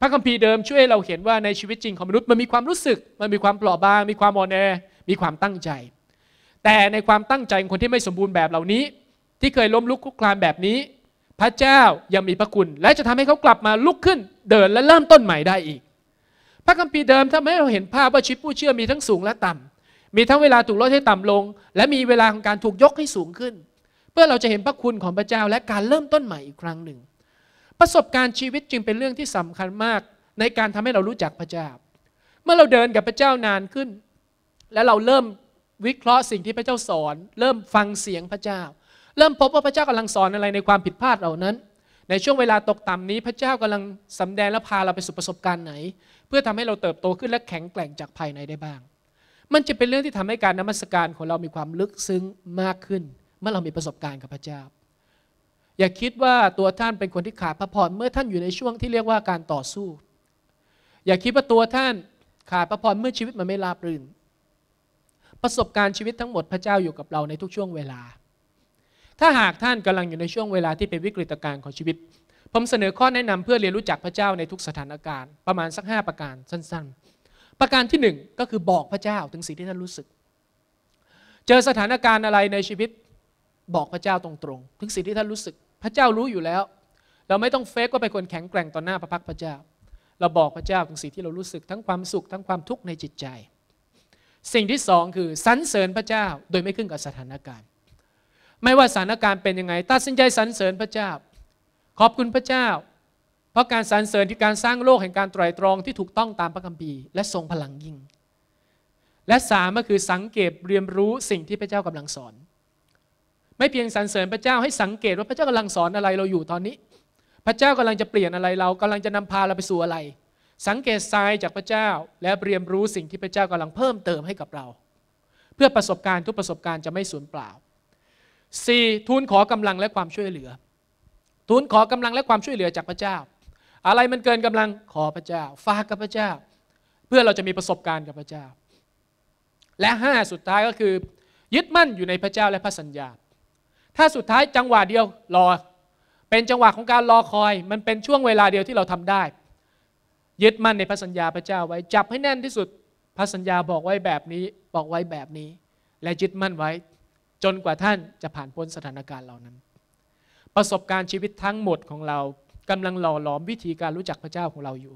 พระคัมภีร์เดิมช่วยเราเห็นว่าในชีวิตจริงของมนุษย์มันมีความรู้สึก มันมีความเปลาบบางมีความอ่อนแอมีความตั้งใจ แต่ในความตั้งใจของคนที่ไม่สมบูรณ์แบบเหล่านี้ ที่เคยล้มลุกคลุกคลานแบบนี้พระเจ้ายังมีพระคุณและจะทำให้เขากลับมาลุกขึ้น เดินและเริ่มต้นใหม่ได้อีก พระคัมภีร์เดิมทำให้เราเห็นภาพว่าชีวิตผู้เชื่อมีทั้งสูงและต่ำ มีทั้งเวลาถูกลดให้ต่ำลง และมีเวลาของการถูกยกให้สูงขึ้น เพื่อเราจะเห็นพระคุณของพระเจ้า และการเริ่มต้นใหม่อีกครั้งหนึ่ง ประสบการณ์ชีวิตจึงเป็นเรื่องที่สำคัญมากในการทำให้เรารู้จักพระเจ้า เมื่อเราเดินกับพระเจ้านานขึ้น และเราเริ่มวิเคราะห์สิ่งที่พระเจ้าสอน เริ่มฟังเสียงพระเจ้าเริ่มพบว่าพระเจ้ากำลังสอนอะไรในความผิดพลาดเหล่านั้น ในช่วงเวลาตกต่ำนี้ พระเจ้ากำลังสำแดงและพาเราไปสู่ประสบการณ์ไหน เพื่อทำให้เราเติบโตขึ้น และแข็งแกร่งจากภายในได้บ้าง มันจะเป็นเรื่องที่ทำให้การนมัสการของเรามีความลึกซึ้งมากขึ้น เมื่อเรามีประสบการณ์กับพระเจ้า อย่าคิดว่าตัวท่านเป็นคนที่ขาดพระพรเมื่อท่านอยู่ในช่วงที่เรียกว่าการต่อสู้ อย่าคิดว่าตัวท่านขาดพระพรเมื่อชีวิตมันไม่ราบรื่น ประสบการณ์ชีวิตทั้งหมดพระเจ้าอยู่กับเราในทุกช่วงเวลาถ้าหากท่านกำลังอยู่ในช่วงเวลาที่เป็นวิกฤตการณ์ของชีวิต ผมเสนอข้อแนะนำเพื่อเรียนรู้จักพระเจ้าในทุกสถานการณ์ประมาณสัก 5 ประการสั้น ๆ ประการที่ 1 ก็คือบอกพระเจ้าถึงสิ่งที่ท่านรู้สึก เจอสถานการณ์อะไรในชีวิต บอกพระเจ้าตรงๆถึงสิ่งที่ท่านรู้สึกพระเจ้ารู้อยู่แล้ว เราไม่ต้องเฟกว่าเป็นคนแข็งแกร่งต่อหน้าพระพักพระเจ้า เราบอกพระเจ้าถึงสิ่งที่เรารู้สึก ทั้งความสุขทั้งความทุกข์ในจิตใจ สิ่งที่สองคือสรรเสริญพระเจ้า โดยไม่ขึ้นกับสถานการณ์ไม่ว่าสถานการณ์เป็นยังไงตัดสินใจสรรเสริญพระเจ้า ขอบคุณพระเจ้า เพราะการสรรเสริญที่การสร้างโลกแห่งการไตรตรองที่ถูกต้องตามพระคัมภีร์และทรงพลังยิ่ง และสามก็คือสังเกตเรียนรู้สิ่งที่พระเจ้ากำลังสอน ไม่เพียงสรรเสริญพระเจ้าให้สังเกตว่าพระเจ้ากำลังสอนอะไรเราอยู่ตอนนี้ พระเจ้ากำลังจะเปลี่ยนอะไรเรากำลังจะนำพาเราไปสู่อะไร สังเกตทรายจากพระเจ้า และเรียนรู้สิ่งที่พระเจ้ากำลังเพิ่มเติมให้กับเรา เพื่อประสบการณ์ทุกประสบการณ์จะไม่สูญเปล่า 4. ทูลขอกำลังและความช่วยเหลือ ทูลขอกำลังและความช่วยเหลือจากพระเจ้า อะไรมันเกินกำลังขอพระเจ้า ฝากกับพระเจ้า เพื่อเราจะมีประสบการณ์กับพระเจ้า และ 5 สุดท้ายก็คือ ยึดมั่นอยู่ในพระเจ้าและพระสัญญา ถ้าสุดท้ายจังหวะเดียวรอ เป็นจังหวะของการรอคอย มันเป็นช่วงเวลาเดียวที่เราทำได้ ยึดมั่นในพระสัญญาพระเจ้า ไว้จับให้แน่นที่สุดพระสัญญาบอกไว้แบบนี้บอกไว้แบบนี้ และยึดมั่นไว้จนกว่าท่านจะผ่านพ้นสถานการณ์เหล่านั้น ประสบการณ์ชีวิตทั้งหมดของเรากำลังหล่อหลอมวิธีการรู้จักพระเจ้าของเราอยู่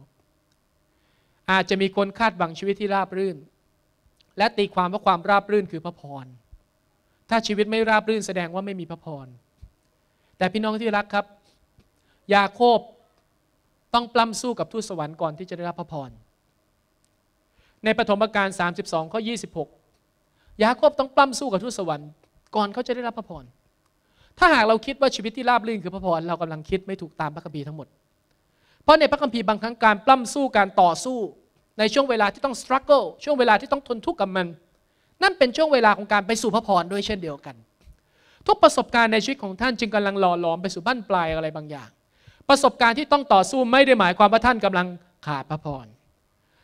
อาจจะมีคนคาดหวังชีวิตที่ราบรื่น และตีความว่าความราบรื่นคือพระพรถ้าชีวิตไม่ราบรื่นแสดงว่าไม่มีพระพรแต่พี่น้องที่รักครับยาโคบต้องปล้ำสู้กับทูตสวรรค์ก่อนที่จะได้รับพระพร ในปฐมกาล 32 ข้อ26ยาโคบต้องปล้ำสู้กับทูตสวรรค์ก่อนเขาจะได้รับพระพร ถ้าหากเราคิดว่าชีวิตที่ราบรื่นคือพระพรเรากำลังคิดไม่ถูกตามพระคัมภีร์ทั้งหมด เพราะในพระคัมภีร์บางครั้งการ ปล้ำสู้การต่อสู้ในช่วงเวลาที่ต้องสครัลเกิลช่วงเวลาที่ต้องทนทุกข์กับมัน นั่นเป็นช่วงเวลาของการไปสู่พระพร ด้วยเช่นเดียวกัน ทุกประสบการณ์ในชีวิตของท่านจึงกำลังหล่อหลอมไปสู่บั้นปลายอะไรบางอย่าง ประสบการณ์ที่ต้องต่อสู้ไม่ได้หมายความว่าท่านกำลังขาดพระพร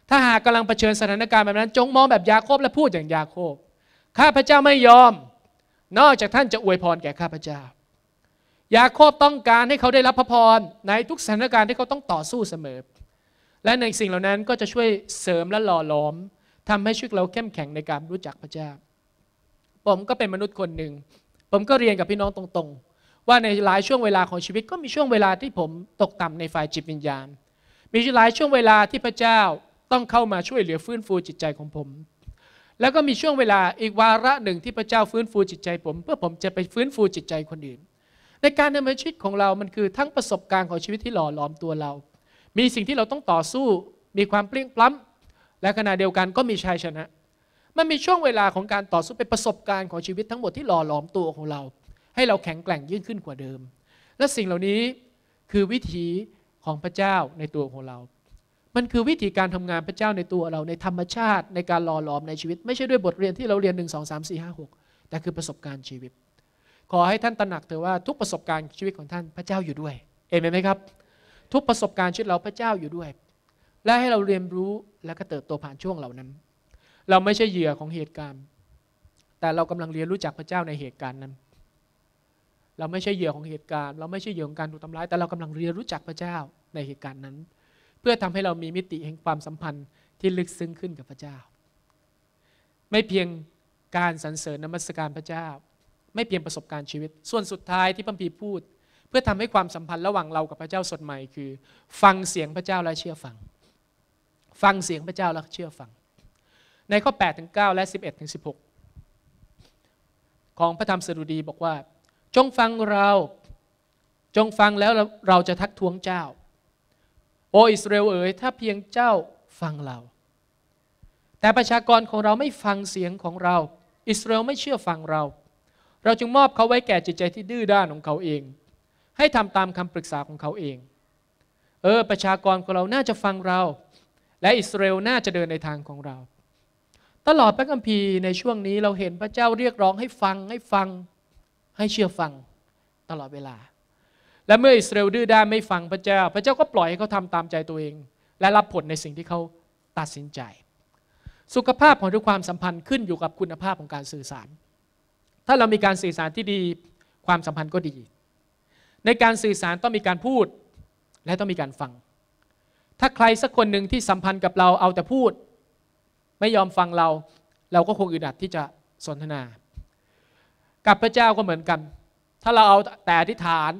ถ้าหากกาลังเผชิญสถานการณ์แบบนั้น จงมองแบบยาโคบและพูดอย่างยาโคบข้าพเจ้าไม่ยอมนอกจากท่านจะอวยพรแก่ข้าพเจ้ายาโคบต้องการให้เขาได้รับพระพรในทุกสถานการณ์ที่เขาต้องต่อสู้เสมอ และในสิ่งเหล่านั้นก็จะช่วยเสริมและหล่อหลอม ทำให้ชีวิตเราเข้มแข็งในการรู้จักพระเจ้า ผมก็เป็นมนุษย์คนหนึ่งผมก็เรียนกับพี่น้องตรงๆ ว่าในหลายช่วงเวลาของชีวิตก็มีช่วงเวลาที่ผมตกต่ำในฝ่ายจิตวิญญาณ มีหลายช่วงเวลาที่พระเจ้าต้องเข้ามาช่วยเหลือฟื้นฟูจิตใจของผมแล้วก็มีช่วงเวลาอีกวาระหนึ่งที่พระเจ้าฟื้นฟูจิตใจผม เพื่อผมจะไปฟื้นฟูจิตใจคนอื่น ในการดำเนินชีวิตของเรา มันคือทั้งประสบการณ์ของชีวิตที่หล่อหลอมตัวเรา มีสิ่งที่เราต้องต่อสู้ มีความเปลี่ยนปล้าและขณะเดียวกันก็มีชัยชนะ มันมีช่วงเวลาของการต่อสู้เป็นประสบการณ์ของชีวิตทั้งหมดที่หล่อหลอมตัวของเรา ให้เราแข็งแกร่งยิ่งขึ้นกว่าเดิม และสิ่งเหล่านี้คือวิธีของพระเจ้าในตัวของเรามันคือวิธีการทำงานพระเจ้าในตัวเราในธรรมชาติ ในการหล่อหลอมในชีวิต ไม่ใช่ด้วยบทเรียนที่เราเรียน 1 2 3 4 5 6 แต่คือประสบการณ์ชีวิต ขอให้ท่านตระหนักเถอะว่า ทุกประสบการณ์ชีวิตของท่านพระเจ้าอยู่ด้วยเอเมนไหมครับ ทุกประสบการณ์ชีวิตเราพระเจ้าอยู่ด้วย และให้เราเรียนรู้และก็เติบโตผ่านช่วงเหล่านั้น เราไม่ใช่เหยื่อของเหตุการณ์ แต่เรากำลังเรียนรู้จักพระเจ้าในเหตุการณ์นั้น เราไม่ใช่เหยื่อของเหตุการณ์เราไม่ใช่เหยื่อของการถูกทำร้าย แต่เรากำลังเรียนรู้จักพระเจ้าในเหตุการณ์นั้นเพื่อทำให้เรามีมิติแห่งความสัมพันธ์ที่ลึกซึ้งขึ้นกับพระเจ้า ไม่เพียงการสรรเสริญนมัสการพระเจ้า ไม่เพียงประสบการณ์ชีวิต ส่วนสุดท้ายที่พัมพีพูด เพื่อทำให้ความสัมพันธ์ระหว่างเรากับพระเจ้าสดใหม่ คือฟังเสียงพระเจ้าและเชื่อฟัง ฟังเสียงพระเจ้าและเชื่อฟัง ในข้อ8ถึง9และ 11ถึง16 ของพระธรรมสดุดีบอกว่า จงฟังเราจงฟังแล้วเราจะทักท้วงเจ้าโออิสราเอลเอ๋ยถ้าเพียงเจ้าฟังเรา แต่ประชากรของเราไม่ฟังเสียงของเรา อิสราเอลไม่เชื่อฟังเรา เราจึงมอบเขาไว้แก่จิตใจที่ดื้อด้านของเขาเอง ให้ทำตามคำปรึกษาของเขาเอง เออประชากรของเราน่าจะฟังเรา และอิสราเอลน่าจะเดินในทางของเรา ตลอดพระคัมภีร์ในช่วงนี้เราเห็นพระเจ้าเรียกร้องให้ฟังให้ฟังให้เชื่อฟังตลอดเวลาและเมื่ออิสราเอลดื้อด้านไม่ฟังพระเจ้า พระเจ้าก็ปล่อยให้เขาทำตามใจตัวเอง และรับผลในสิ่งที่เขาตัดสินใจ สุขภาพของทุกความสัมพันธ์ขึ้นอยู่กับคุณภาพของการสื่อสาร ถ้าเรามีการสื่อสารที่ดีความสัมพันธ์ก็ดี ในการสื่อสารต้องมีการพูดและต้องมีการฟัง ถ้าใครสักคนหนึ่งที่สัมพันธ์กับเราเอาแต่พูด ไม่ยอมฟังเรา เราก็คงอึดอัดที่จะสนทนา กับพระเจ้าก็เหมือนกัน ถ้าเราเอาแต่อธิษฐาน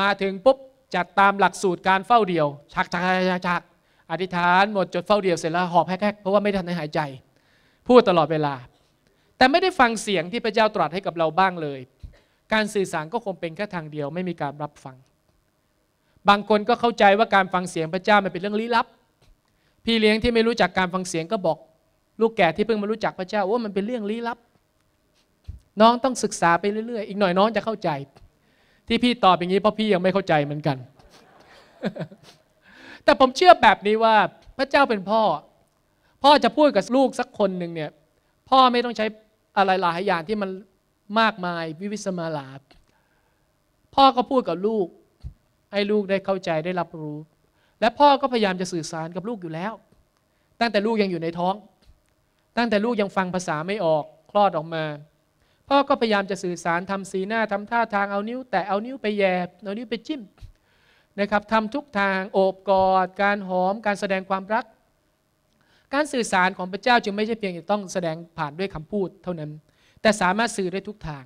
มาถึงปุ๊บจัดตามหลักสูตรการเฝ้าเดี่ยวชักชักชักชักอธิษฐานหมดจดเฝ้าเดี่ยวเสร็จแล้วหอบแฮกเพราะว่าไม่ทันหายใจพูดตลอดเวลา แต่ไม่ได้ฟังเสียงที่พระเจ้าตรัสให้กับเราบ้างเลย การสื่อสารก็คงเป็นแค่ทางเดียวไม่มีการรับฟัง บางคนก็เข้าใจว่าการฟังเสียงพระเจ้ามันเป็นเรื่องลี้ลับ พี่เลี้ยงที่ไม่รู้จักการฟังเสียงก็บอก ลูกแก่ที่เพิ่งมารู้จักพระเจ้าว่ามันเป็นเรื่องลี้ลับ น้องต้องศึกษาไปเรื่อยๆ อีกหน่อยน้องจะเข้าใจที่พี่ตอบอย่างนี้เพราะพี่ยังไม่เข้าใจเหมือนกัน แต่ผมเชื่อแบบนี้ว่าพระเจ้าเป็นพ่อ พ่อจะพูดกับลูกสักคนหนึ่งเนี่ยพ่อไม่ต้องใช้อะไรหลายอย่างที่มันมากมายวิวิสมาลาพ่อก็พูดกับลูก ให้ลูกได้เข้าใจได้รับรู้ และพ่อก็พยายามจะสื่อสารกับลูกอยู่แล้ว ตั้งแต่ลูกยังอยู่ในท้อง ตั้งแต่ลูกยังฟังภาษาไม่ออกคลอดออกมาพ่อก็พยายามจะสื่อสารทำสีหน้าทำท่าทางเอานิ้วแต่เอานิ้วไปแยบเอานิ้วไปจิ้มนะครับทำทุกทางโอบกอดการหอมการแสดงความรัก การสื่อสารของพระเจ้าจึงไม่ใช่เพียงจะต้องแสดงผ่านด้วยคำพูดเท่านั้น แต่สามารถสื่อได้ทุกทาง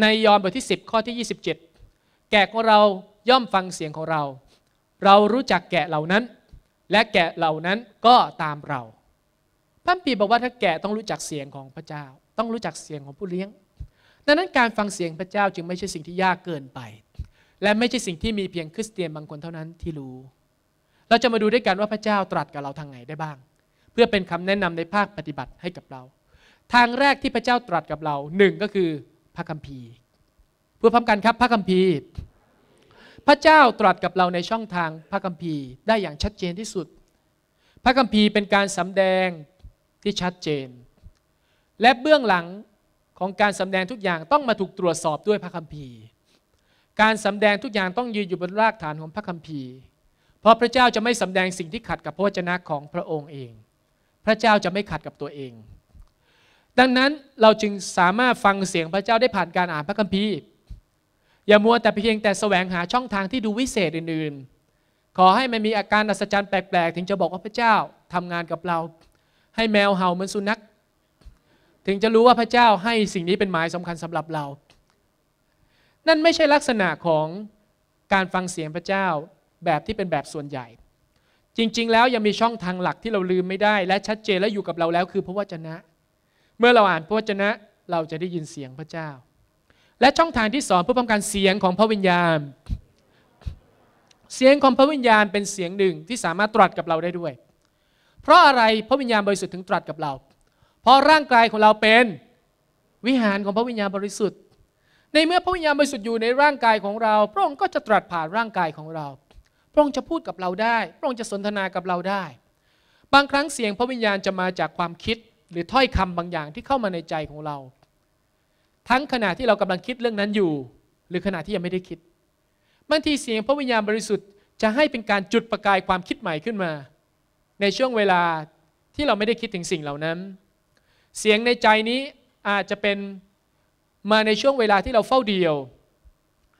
ในยอห์นบทที่10ข้อที่27 แกะของเราย่อมฟังเสียงของเรา เรารู้จักแกะเหล่านั้น และแกะเหล่านั้นก็ตามเราพระปีบอกว่าถ้าแกะต้องรู้จักเสียงของพระเจ้าต้องรู้จักเสียงของผู้เลี้ยง ดังนั้นการฟังเสียงพระเจ้าจึงไม่ใช่สิ่งที่ยากเกินไป และไม่ใช่สิ่งที่มีเพียงคริสเตียนบางคนเท่านั้นที่รู้ เราจะมาดูด้วยกันว่าพระเจ้าตรัสกับเราทางไหนได้บ้าง เพื่อเป็นคำแนะนำในภาคปฏิบัติให้กับเรา ทางแรกที่พระเจ้าตรัสกับเราหนึ่งก็คือพระคัมภีร์ เพื่อพร้อมกันครับพระคัมภีร์ พระเจ้าตรัสกับเราในช่องทางพระคัมภีร์ได้อย่างชัดเจนที่สุด พระคัมภีร์เป็นการสำแดงที่ชัดเจนและเบื้องหลังของการสำแดงทุกอย่างต้องมาถูกตรวจสอบด้วยพระคัมภีร์ การสำแดงทุกอย่างต้องยืนอยู่บนรากฐานของพระคัมภีร์ เพราะพระเจ้าจะไม่สำแดงสิ่งที่ขัดกับพระวจนะของพระองค์เอง พระเจ้าจะไม่ขัดกับตัวเอง ดังนั้นเราจึงสามารถฟังเสียงพระเจ้าได้ผ่านการอ่านพระคัมภีร์ อย่ามัวแต่เพียงแต่แสวงหาช่องทางที่ดูวิเศษอื่นๆ ขอให้มันมีอาการอัศจรรย์แปลกๆ ถึงจะบอกว่าพระเจ้าทำงานกับเรา ให้แมวเห่าเหมือนสุนัขถึงจะรู้ว่าพระเจ้าให้สิ่งนี้เป็นหมายสำคัญสำหรับเรา นั่นไม่ใช่ลักษณะของการฟังเสียงพระเจ้าแบบที่เป็นแบบส่วนใหญ่ จริง ๆ แล้วยังมีช่องทางหลักที่เราลืมไม่ได้ และชัดเจนและอยู่กับเราแล้วคือพระวจนะ เมื่อเราอ่านพระวจนะเราจะได้ยินเสียงพระเจ้า และช่องทางที่สองเพื่อป้องกันเสียงของพระวิญญาณ เสียงของพระวิญญาณเป็นเสียงหนึ่งที่สามารถตรัสกับเราได้ด้วย เพราะอะไรพระวิญญาณบริสุทธิ์ถึงตรัสกับเราราะร่างกายของเราเป็นวิหารของพระวิญญาณบริสุทธิ์ ในเมื่อพระวิญญาณบริสุทธิ์อยู่ในร่างกายของเรา พระองค์ก็จะตรัสผ่านร่างกายของเรา พระองค์จะพูดกับเราได้ พระองค์จะสนทนากับเราได้ บางครั้งเสียงพระวิญญาณจะมาจากความคิดหรือถ้อยคำบางอย่างที่เข้ามาในใจของเรา ทั้งขณะที่เรากำลังคิดเรื่องนั้นอยู่ หรือขณะที่ยังไม่ได้คิด บางทีเสียงพระวิญญาณบริสุทธิ์จะให้เป็นการจุดประกายความคิดใหม่ขึ้นมา ในช่วงเวลาที่เราไม่ได้คิดถึงสิ่งเหล่านั้นเสียงในใจนี้อาจจะเป็นมาในช่วงเวลาที่เราเฝ้าเดียว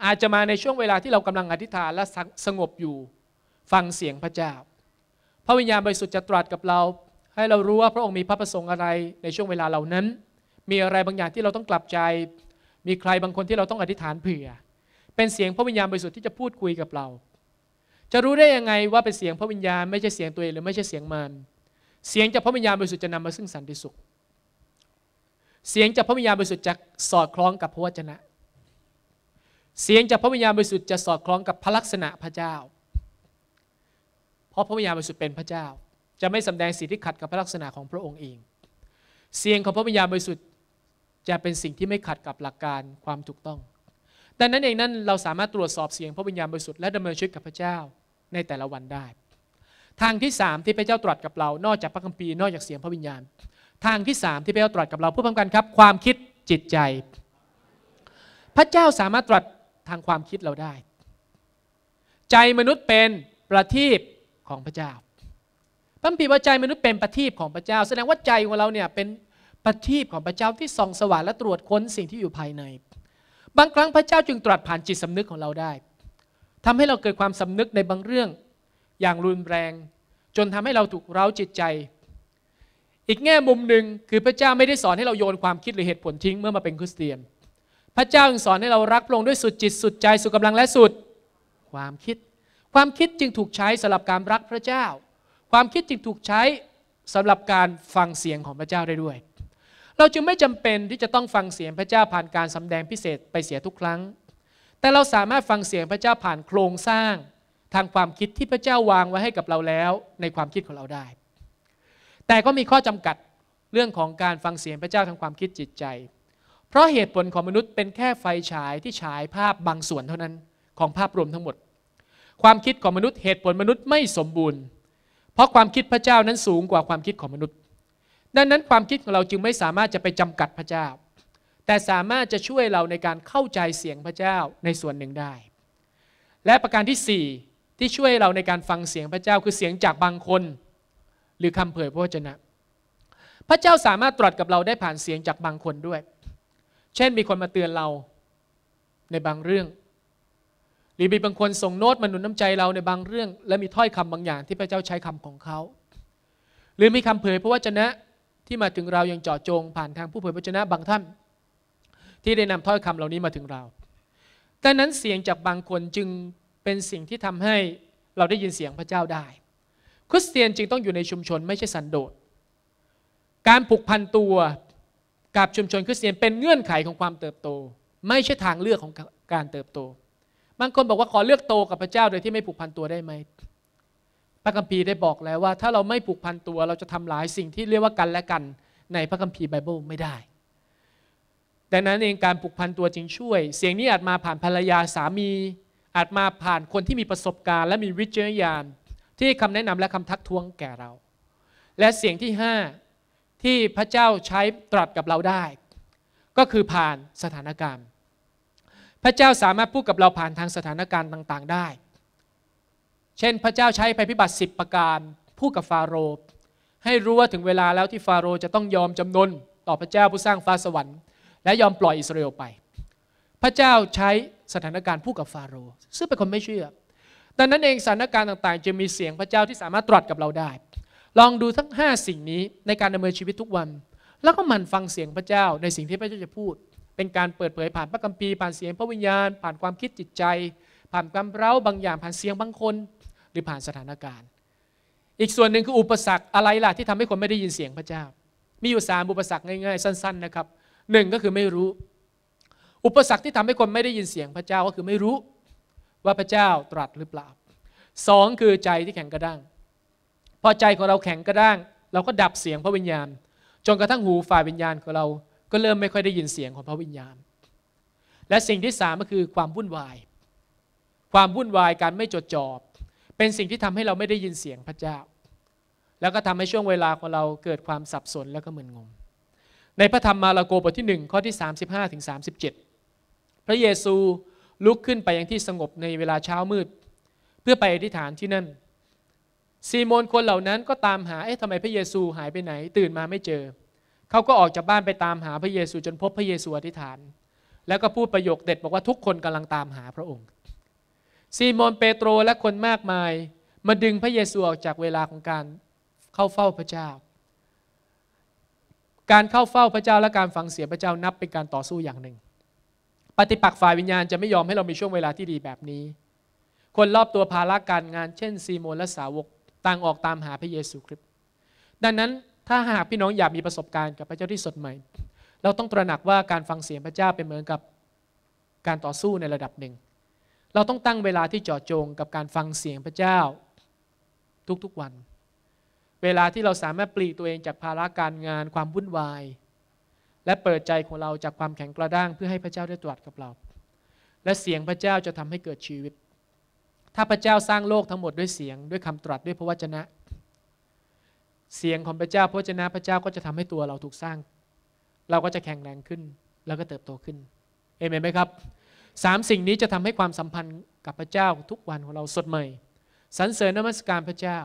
อาจจะมาในช่วงเวลาที่เรากำลังอธิษฐานและสงบอยู่ฟังเสียงพระเจ้า พระวิญญาณบริสุทธิ์จะตรัสกับเรา ให้เรารู้ว่าพระองค์มีพระประสงค์อะไรในช่วงเวลาเหล่านั้น มีอะไรบางอย่างที่เราต้องกลับใจ มีใครบางคนที่เราต้องอธิษฐานเผื่อ เป็นเสียงพระวิญญาณบริสุทธิ์ที่จะพูดคุยกับเรา จะรู้ได้ยังไงว่าเป็นเสียงพระวิญญาณไม่ใช่เสียงตัวเองหรือไม่ใช่เสียงมันเสียงจากพระวิญญาณบริสุทธิ์จะนำมาซึ่งสันติสุขเสียงจากพระวิญญาณบริสุทธิ์จะสอดคล้องกับพระวจนะ เสียงจากพระวิญญาณบริสุทธิ์จะสอดคล้องกับพระลักษณะพระเจ้า เพราะพระวิญญาณบริสุทธิ์เป็นพระเจ้า จะไม่สำแดงสิ่งที่ขัดกับพระลักษณะของพระองค์เอง เสียงของพระวิญญาณบริสุทธิ์จะเป็นสิ่งที่ไม่ขัดกับหลักการความถูกต้องดังนั้นเองนั้น เราสามารถตรวจสอบเสียงพระวิญญาณบริสุทธิ์และดำเนินชีวิตกับพระเจ้าในแต่ละวันได้ ทางที่สามที่พระเจ้าตรัสกับเรา นอกจากพระคัมภีร์ นอกจากเสียงพระวิญญาณทางที่สามที่พระเจ้าตรัสกับเราพูดพร้อมกันครับ ความคิดจิตใจ พระเจ้าสามารถตรัสทางความคิดเราได้ ใจมนุษย์เป็นประทีปของพระเจ้าพระพีว่าใจมนุษย์เป็นประทีปของพระเจ้า แสดงว่าใจของเราเนี่ยเป็นประทีปของพระเจ้าที่ส่องสว่างและตรวจค้นสิ่งที่อยู่ภายใน บางครั้งพระเจ้าจึงตรัสผ่านจิตสำนึกของเราได้ ทำให้เราเกิดความสำนึกในบางเรื่องอย่างรุนแรง จนทำให้เราถูกเร้าจิตใจอีกแง่มุมหนึ่งคือพระเจ้าไม่ได้สอนให้เราโยนความคิดหรือเหตุผลทิ้งเมื่อมาเป็นคริสเตียน พระเจ้าสอนให้เรารักพระองค์ด้วยสุดจิตสุดใจสุดกำลังและสุด ความคิด ความคิดจึงถูกใช้สำหรับการรักพระเจ้า ความคิดจึงถูกใช้สำหรับการฟังเสียงของพระเจ้าได้ด้วย เราจึงไม่จำเป็นที่จะต้องฟังเสียงพระเจ้าผ่านการสำแดงพิเศษไปเสียทุกครั้ง แต่เราสามารถฟังเสียงพระเจ้าผ่านโครงสร้าง ทางความคิดที่พระเจ้าวางไว้ให้กับเราแล้วในความคิดของเราได้แต่ก็มีข้อจำกัดเรื่องของการฟังเสียงพระเจ้าทางความคิดจิตใจ เพราะเหตุผลของมนุษย์ เป็นแค่ไฟฉายที่ฉายภาพบางส่วนเท่านั้นของภาพรวมทั้งหมด ความคิดของมนุษย์เหตุผลมนุษย์ไม่สมบูรณ์ เพราะความคิดพระเจ้านั้นสูงกว่าความคิดของมนุษย์ ดังนั้นความคิดของเราจึงไม่สามารถจะไปจำกัดพระเจ้า แต่สามารถจะช่วยเราในการเข้าใจเสียงพระเจ้าในส่วนหนึ่งได้ และประการที่4ที่ช่วยเราในการฟังเสียงพระเจ้าคือเสียงจากบางคนหรือ คำเผยพระวจนะ พระเจ้าสามารถตรัสกับเราได้ผ่านเสียงจากบางคนด้วย เช่น มีคนมาเตือนเราในบางเรื่อง หรือมีบางคนส่งโน้ตมาหนุนน้ำใจเราในบางเรื่อง และมีถ้อยคำบางอย่างที่พระเจ้าใช้คำของเขา หรือมีคำเผยพระวจนะที่มาถึงเราอย่างเจาะจงผ่านทางผู้เผยพระวจนะบางท่าน ที่ได้นำถ้อยคำเหล่านี้มาถึงเราดังนั้นเสียงจากบางคนจึงเป็นสิ่งที่ทำให้เราได้ยินเสียงพระเจ้าได้คริสเตียนจึงต้องอยู่ในชุมชนไม่ใช่สันโดษการผูกพันตัวกับชุมชนคริสเตียนเป็นเงื่อนไขของความเติบโต ไม่ใช่ทางเลือกของการเติบโต บางคนบอกว่าขอเลือกโตกับพระเจ้าโดยที่ไม่ผูกพันตัวได้ไหม พระคัมภีร์ได้บอกแล้วว่า ถ้าเราไม่ผูกพันตัวเราจะทำหลายสิ่งที่เรียกว่ากันและกันในพระคัมภีร์ไบเบิลไม่ได้ ดังนั้นเองการผูกพันตัวจึงช่วย เสียงนี้อาจมาผ่านภรรยาสามีอาจมาผ่านคนที่มีประสบการณ์และมีวิจารณญาณที่คำแนะนำและคำทักท้วงแก่เรา และเสียงที่ห้าที่พระเจ้าใช้ตรัสกับเราได้ ก็คือผ่านสถานการณ์พระเจ้าสามารถพูดกับเราผ่านทางสถานการณ์ต่างๆได้ เช่นพระเจ้าใช้ภัยพิบัติ10ประการพูดกับฟาโรห์ให้รู้ว่าถึงเวลาแล้วที่ฟาโรห์จะต้องยอมจำนนต่อพระเจ้าผู้สร้างฟ้าสวรรค์และยอมปล่อยอิสราเอลไป พระเจ้าใช้สถานการณ์พูดกับฟาโรห์ซึ่งเป็นคนไม่เชื่อดังนั้นเองสถานการณ์ต่างๆ จะมีเสียงพระเจ้าที่สามารถตรัสกับเราได้ ลองดูทั้ง 5 สิ่งนี้ในการดำเนินชีวิตทุกวัน แล้วก็หมั่นฟังเสียงพระเจ้าในสิ่งที่พระเจ้าจะพูด เป็นการเปิดเผยผ่านพระคัมภีร์ผ่านเสียงพระวิญญาณ ผ่านความคิดจิตใจ ผ่านความเร้าบางอย่างผ่านเสียงบางคนหรือผ่านสถานการณ์ อีกส่วนหนึ่งคือ อุปสรรคอะไรล่ะที่ทำให้คนไม่ได้ยินเสียงพระเจ้า มีอยู่สามอุปสรรคง่าย ๆสั้นๆนะครับหนึ่งก็คือไม่รู้ อุปสรรคที่ทำให้คนไม่ได้ยินเสียงพระเจ้าก็คือไม่รู้ว่าพระเจ้าตรัสหรือเปล่าสองคือใจที่แข็งกระด้าง พอใจของเราแข็งกระด้าง เราก็ดับเสียงพระวิญญาณ จนกระทั่งหูฝ่ายวิญญาณของเรา ก็เริ่มไม่ค่อยได้ยินเสียงของพระวิญญาณ และสิ่งที่สามก็คือความวุ่นวาย ความวุ่นวายการ ไม่จดจ่อ เป็นสิ่งที่ทำให้เราไม่ได้ยินเสียงพระเจ้า แล้วก็ทำให้ช่วงเวลาของเราเกิดความสับสนและก็มึนงง ในพระธรรมมาระโกบทที่1ข้อที่35-37พระเยซูลุกขึ้นไป ยังที่สงบในเวลาเช้ามืดเพื่อไปอธิษฐานที่นั่น ซีโมนคนเหล่านั้นก็ตามหาเอ๊ะทำไมพระเยซูหายไปไหนตื่นมาไม่เจอ เขาก็ออกจากบ้านไปตามหาพระเยซูจนพบพระเยซูอธิษฐาน แล้วก็พูดประโยคเด็ดบอกว่าทุกคนกำลังตามหาพระองค์ ซีโมนเปโตรและคนมากมาย มาดึงพระเยซูออกจากเวลาของการเข้าเฝ้าพระเจ้า การเข้าเฝ้าพระเจ้าและการฟังเสียงพระเจ้านับเป็นการต่อสู้อย่างหนึ่งปฏิปักษ์ฝ่ายวิญญาณจะไม่ยอมให้เรามีช่วงเวลาที่ดีแบบนี้ คนรอบตัวภาระการงาน เช่น ซีโมนและสาวกต่างออกตามหาพระเยซูคริสต์ ดังนั้นถ้าหากพี่น้องอยากมีประสบการณ์กับพระเจ้าที่สดใหม่ เราต้องตระหนักว่าการฟังเสียงพระเจ้าเป็นเหมือนกับการต่อสู้ในระดับหนึ่ง เราต้องตั้งเวลาที่เจาะจงกับการฟังเสียงพระเจ้าทุกๆวัน เวลาที่เราสามารถปลีกตัวเองจากภาระการงานความวุ่นวายและเปิดใจของเราจากความแข็งกระด้างเพื่อให้พระเจ้าได้ตรัสกับเรา และเสียงพระเจ้าจะทำให้เกิดชีวิต ถ้าพระเจ้าสร้างโลกทั้งหมดด้วยเสียงด้วยคำตรัสด้วยพระวจนะ เสียงของพระเจ้า พระวจนะพระเจ้าก็จะทำให้ตัวเราถูกสร้าง เราก็จะแข็งแรงขึ้น แล้วก็เติบโตขึ้นเอเมนไหมครับสามสิ่งนี้จะทำให้ความสัมพันธ์กับพระเจ้าทุกวันของเราสดใหม่ สรรเสริญนมัสการพระเจ้า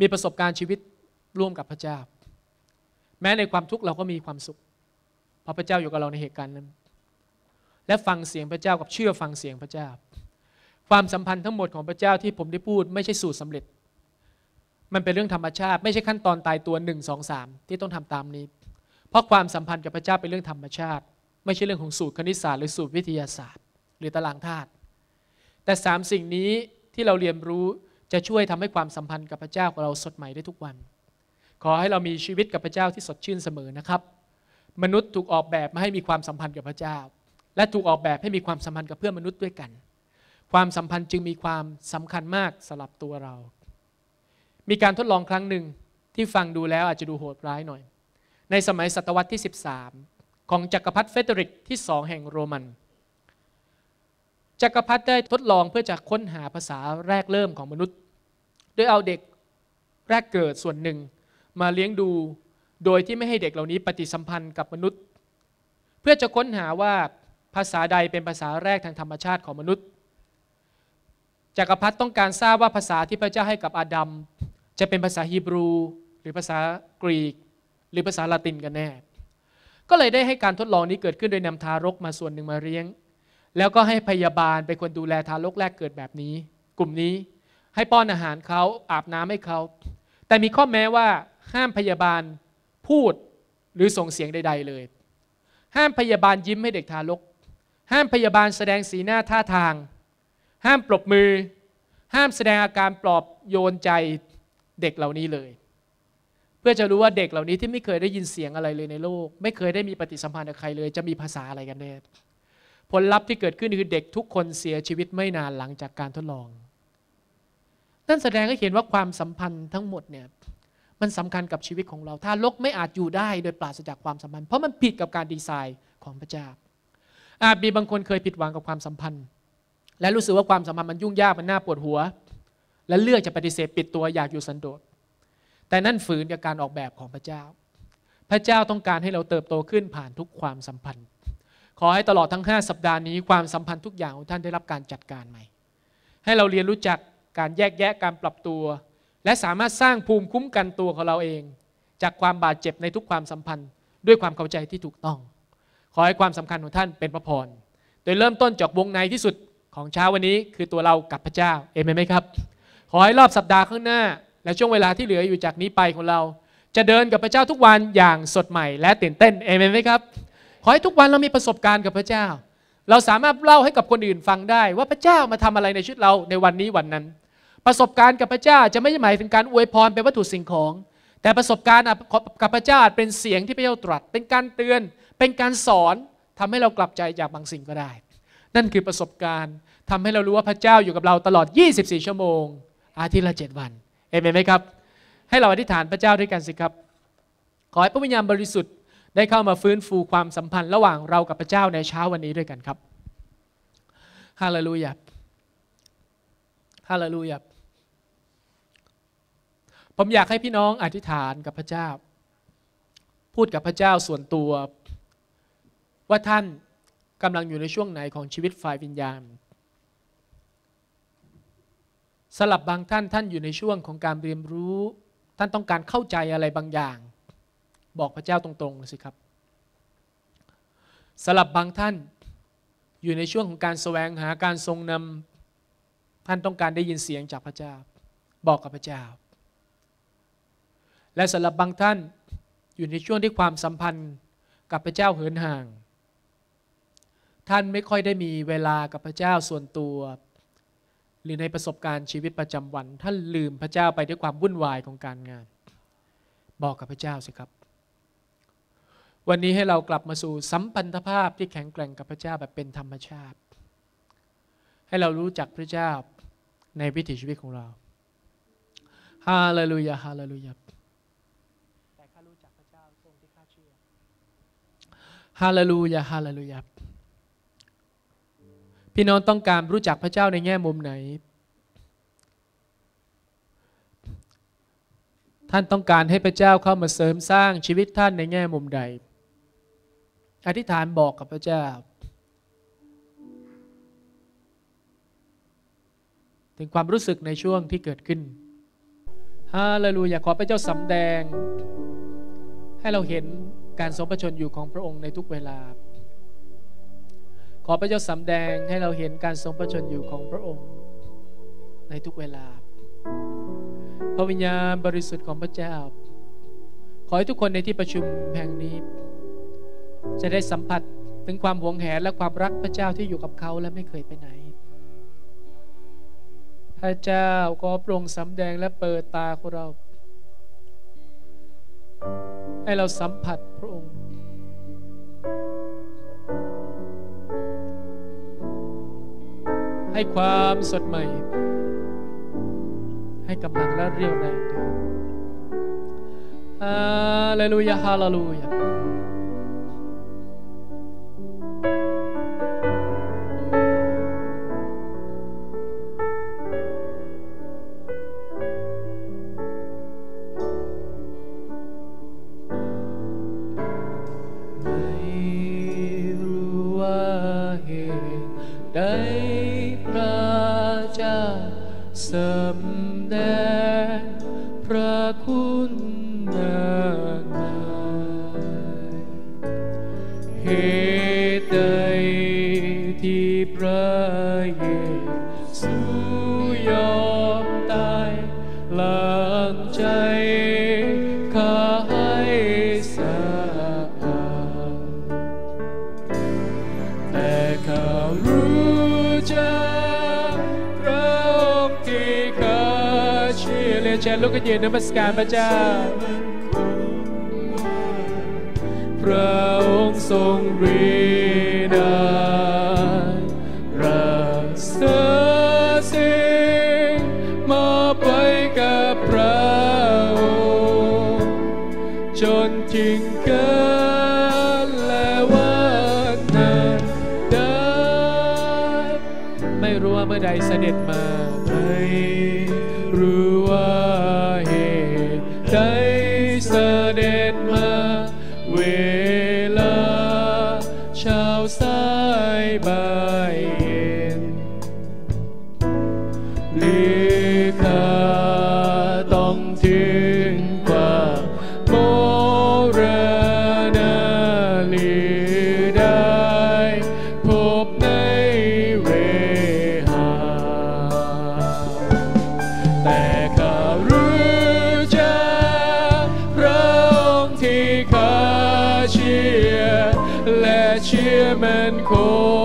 มีประสบการณ์ชีวิตร่วมกับพระเจ้าแม้ ในความทุกข์เราก็มีความสุข เพราะพระเจ้าอยู่กับเราในเหตุการณ์นั้นและฟังเสียงพระเจ้ากับเชื่อฟังเสียงพระเจ้า ความสัมพันธ์ทั้งหมดของพระเจ้าที่ผมได้พูด ไม่ใช่สูตรสำเร็จ มันเป็นเรื่องธรรมชาติ ไม่ใช่ขั้นตอนตายตัวหนึ่งสองสามที่ต้องทำตามนี้ เพราะความสัมพันธ์กับพระเจ้าเป็นเรื่องธรรมชาติ ไม่ใช่เรื่องของสูตรคณิตศาสตร์หรือสูตรวิทยาศาสตร์ หรือตารางธาตุแต่สามสิ่งนี้ที่เราเรียนรู้จะช่วยทำให้ความสัมพันธ์กับพระเจ้าของเราสดใหม่ได้ทุกวันขอให้เรามีชีวิตกับพระเจ้าที่สดชื่นเสมอนะครับ มนุษย์ถูกออกแบบมาให้มีความสัมพันธ์กับพระเจ้า และถูกออกแบบให้มีความสัมพันธ์กับเพื่อนมนุษย์ด้วยกัน ความสัมพันธ์จึงมีความสำคัญมากสำหรับตัวเรา มีการทดลองครั้งหนึ่งที่ฟังดูแล้วอาจจะดูโหดร้ายหน่อย ในสมัยศตวรรษที่ 13 ของจักรพรรดิเฟเดริกที่สองแห่งโรมัน จักรพรรดิได้ทดลองเพื่อจะค้นหาภาษาแรกเริ่มของมนุษย์โดยเอาเด็กแรกเกิดส่วนหนึ่งมาเลี้ยงดูโดยที่ไม่ให้เด็กเหล่านี้ปฏิสัมพันธ์กับมนุษย์ เพื่อจะค้นหาว่าภาษาใดเป็นภาษาแรกทางธรรมชาติของมนุษย์จักรพรรดิต้องการทราบว่าภาษาที่พระเจ้าให้กับอาดัม จะเป็นภาษาฮีบรู หรือภาษากรีก หรือภาษาละตินกันแน่ ก็เลยได้ให้การทดลองนี้เกิดขึ้นโดยนำทารกมาส่วนหนึ่งมาเลี้ยง แล้วก็ให้พยาบาลเป็นคนดูแลทารกแรกเกิดแบบนี้ กลุ่มนี้ให้ป้อนอาหารเขาอาบน้ำให้เขาแต่มีข้อแม้ว่าห้ามพยาบาลพูดหรือส่งเสียงใด ๆเลย ห้ามพยาบาลยิ้มให้เด็กทารก ห้ามพยาบาลแสดงสีหน้าท่าทาง ห้ามปรบมือ ห้ามแสดงอาการปลอบโยนใจเด็กเหล่านี้เลย เพื่อจะรู้ว่าเด็กเหล่านี้ที่ไม่เคยได้ยินเสียงอะไรเลยในโลก ไม่เคยได้มีปฏิสัมพันธ์กับใครเลย จะมีภาษาอะไรกันแน่ผลลัพธ์ที่เกิดขึ้นคือเด็กทุกคนเสียชีวิตไม่นานหลังจากการทดลอง นั่นแสดงให้เห็นว่าความสัมพันธ์ทั้งหมดเนี่ยมันสำคัญกับชีวิตของเรา ถ้าลกไม่อาจอยู่ได้โดยปราศจากความสัมพันธ์ เพราะมันผิดกับการดีไซน์ของพระเจ้า อาจมีบางคนเคยผิดหวังกับความสัมพันธ์ และรู้สึกว่าความสัมพันธ์มันยุ่งยาก มันน่าปวดหัว และเลือกจะปฏิเสธปิดตัว อยากอยู่สันโดษแต่นั่นฝืนกับการออกแบบของพระเจ้า พระเจ้าต้องการให้เราเติบโตขึ้นผ่านทุกความสัมพันธ์ ขอให้ตลอดทั้ง5สัปดาห์นี้ความสัมพันธ์ทุกอย่างของท่านได้รับการจัดการใหม่ ให้เราเรียนรู้จักการแยกแยะ การปรับตัวและสามารถสร้างภูมิคุ้มกันตัวของเราเอง จากความบาดเจ็บในทุกความสัมพันธ์ด้วยความเข้าใจที่ถูกต้อง ขอ ให้ความสำคัญของท่านเป็นพระพรโดยเริ่มต้นจากวงในที่สุดของเช้าวันนี้คือตัวเรากับพระเจ้าเอเมนไหมครับ ขอให้รอบสัปดาห์ข้างหน้า และช่วงเวลาที่เหลืออยู่จากนี้ไปของเรา จะเดินกับพระเจ้าทุกวันอย่างสดใหม่และตื่นเต้นเอเมนไหมครับ ขอให้ทุกวันเรามีประสบการณ์กับพระเจ้า เราสามารถเล่าให้กับคนอื่นฟังได้ ว่าพระเจ้ามาทำอะไรในชีวิตเราในวันนี้วันนั้นประสบการณ์กับพระเจ้าจะไม่หมายถึงการอวยพรเป็นวัตถุสิ่งของ แต่ประสบการณ์กับพระเจ้าเป็นเสียงที่พระเจ้าตรัส เป็นการเตือนเป็นการสอนทำให้เรากลับใจจากบางสิ่งก็ได้ นั่นคือประสบการณ์ ทำให้เรารู้ว่าพระเจ้าอยู่กับเราตลอด 24 ชั่วโมง อาทิตย์ละ7วันเอเมนไหมครับ ให้เราอธิษฐานพระเจ้าด้วยกันสิครับ ขอให้พระวิญญาณบริสุทธิ์ ได้เข้ามาฟื้นฟูความสัมพันธ์ระหว่างเรากับพระเจ้าในเช้าวันนี้ด้วยกันครับฮาเลลูยาฮาเลลูยาผมอยากให้พี่น้องอธิษฐานกับพระเจ้า พูดกับพระเจ้าส่วนตัว ว่าท่านกำลังอยู่ในช่วงไหนของชีวิตฝ่ายวิญญาณ สลับบางท่านท่านอยู่ในช่วงของการเรียนรู้ ท่านต้องการเข้าใจอะไรบางอย่าง บอกพระเจ้าตรงๆสิครับ สลับบางท่านอยู่ในช่วงของการแสวงหาการทรงนำท่านต้องการได้ยินเสียงจากพระเจ้าบอกกับพระเจ้าและสำหรับบางท่านอยู่ในช่วงที่ความสัมพันธ์กับพระเจ้าเหินห่าง ท่านไม่ค่อยได้มีเวลากับพระเจ้าส่วนตัวหรือในประสบการณ์ชีวิตประจำวัน ท่านลืมพระเจ้าไปด้วยความวุ่นวายของการงาน บอกกับพระเจ้า สิครับ วันนี้ให้เรากลับมาสู่สัมพันธภาพที่แข็งแกร่งกับพระเจ้าแบบเป็นธรรมชาติ ให้เรารู้จักพระเจ้าในวิถีชีวิตของเราฮาเลลูยาฮาเลลูยาฮาเลลูยาฮาเลลูยาพี่น้องต้องการรู้จักพระเจ้าในแง่มุมไหน ท่านต้องการให้พระเจ้าเข้ามาเสริมสร้างชีวิตท่านในแง่มุมใด อธิษฐานบอกกับพระเจ้า ถึงความรู้สึกในช่วงที่เกิดขึ้นฮาเลลูยาขอพระเจ้าสำแดงให้เราเห็นการทรงประชนอยู่ของพระองค์ในทุกเวลา ขอพระเจ้าสำแดงให้เราเห็นการทรงประชนอยู่ของพระองค์ในทุกเวลา พระวิญญาณบริสุทธิ์ของพระเจ้า ขอให้ทุกคนในที่ประชุมแห่งนี้ จะได้สัมผัสถึงความหวงแหนและความรักพระเจ้าที่อยู่กับเขาและไม่เคยไปไหน พระเจ้าขอโปร่งสำแดงและเปิดตาของเราให้เราสัมผัสพระองค์ ให้ความสดใหม่ ให้กำลังและเรียวแรงเดินฮาเลลูยาฮาเลลูยาการพระเจ้า And cold.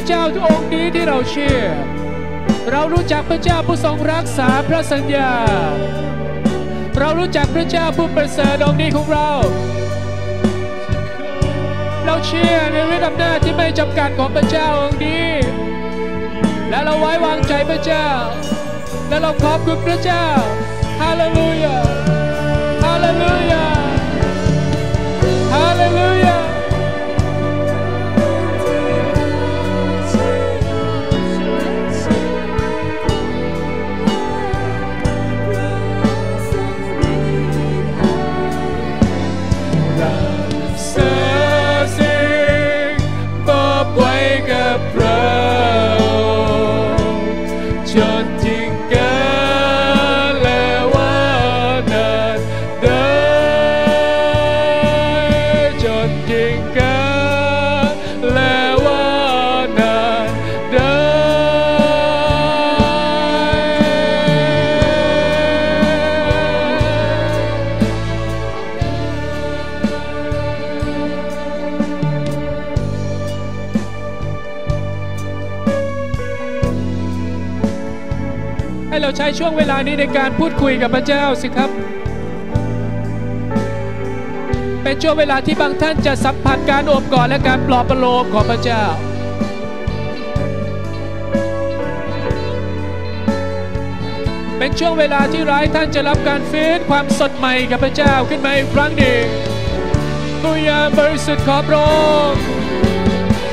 ระเจ้าองค์นี้ที่เราเชื่อ เรารู้จักพระเจ้าผู้ทรงรักษาพระสัญญา เรารู้จักพระเจ้าผู้ประเสริฐองค์นี้ของเรา เราเชื่อในฤทธิ์อำนาจที่ไม่จำกัดของพระเจ้าองค์นี้ และเราไว้วางใจพระเจ้าและเราขอบคุณพระเจ้าฮาเลลูยาฮาเลลูยาฮาเลลูยาานี้ในการพูดคุยกับพระเจ้าสิครับ เป็นช่วงเวลาที่บางท่านจะสัมผัสการอบกอดและการปลอบประโลมของพระเจ้า เป็นช่วงเวลาที่ร้ายท่านจะรับการฟื้นความสดใหม่กับพระเจ้าขึ้นมาอีกครั้งหนึ่งตุยามบริสุทธิ์ขอบรมอง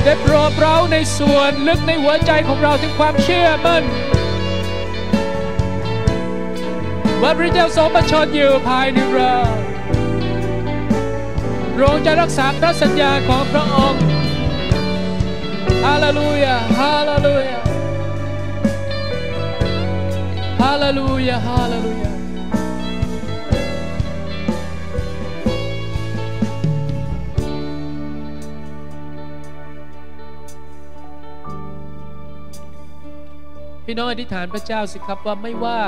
ได้โปรดเราในส่วนลึกในหัวใจของเราถึงความเชื่อมั่นเมื่อพระเจ้าทรงประชดอยู่ภายในเราพระองค์จะรักษาพระสัญญาของพระองค์ ฮาเลลูยา ฮาเลลูยา ฮาเลลูยา ฮาเลลูยา พี่น้องอธิษฐานพระเจ้าสิครับว่าไม่ว่า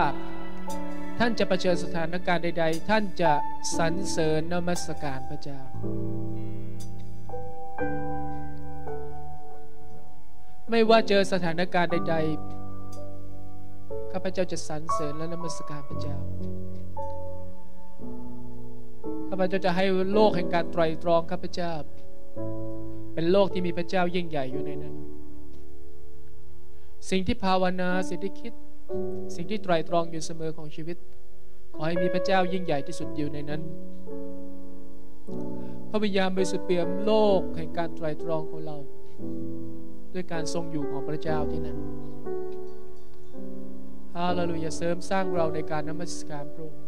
ท่านจะะเผชิญสถานการณ์ใดๆ ท่านจะสรรเสริญนมัสการพระเจ้า ไม่ว่าเจอสถานการณ์ใดๆ ข้าพเจ้าจะสรรเสริญและนมัสการพระเจ้า ข้าพเจ้าจะให้โลกแห่งการไตรตรองข้าพเจ้า เป็นโลกที่มีพระเจ้ายิ่งใหญ่อยู่ในนั้น สิ่งที่ภาวนาสิ่งที่คิดสิ่งที่ไตรตรองอยู่เสมอของชีวิต ขอให้มีพระเจ้ายิ่งใหญ่ที่สุดอยู่ในนั้น พระวิญญาณบริสุทธิ์เปี่ยมโลกแห่งการไตรตรองของเรา ด้วยการทรงอยู่ของพระเจ้าที่นั้น ฮาเลลูยาเสริมสร้างเราในการนมัสการพระองค์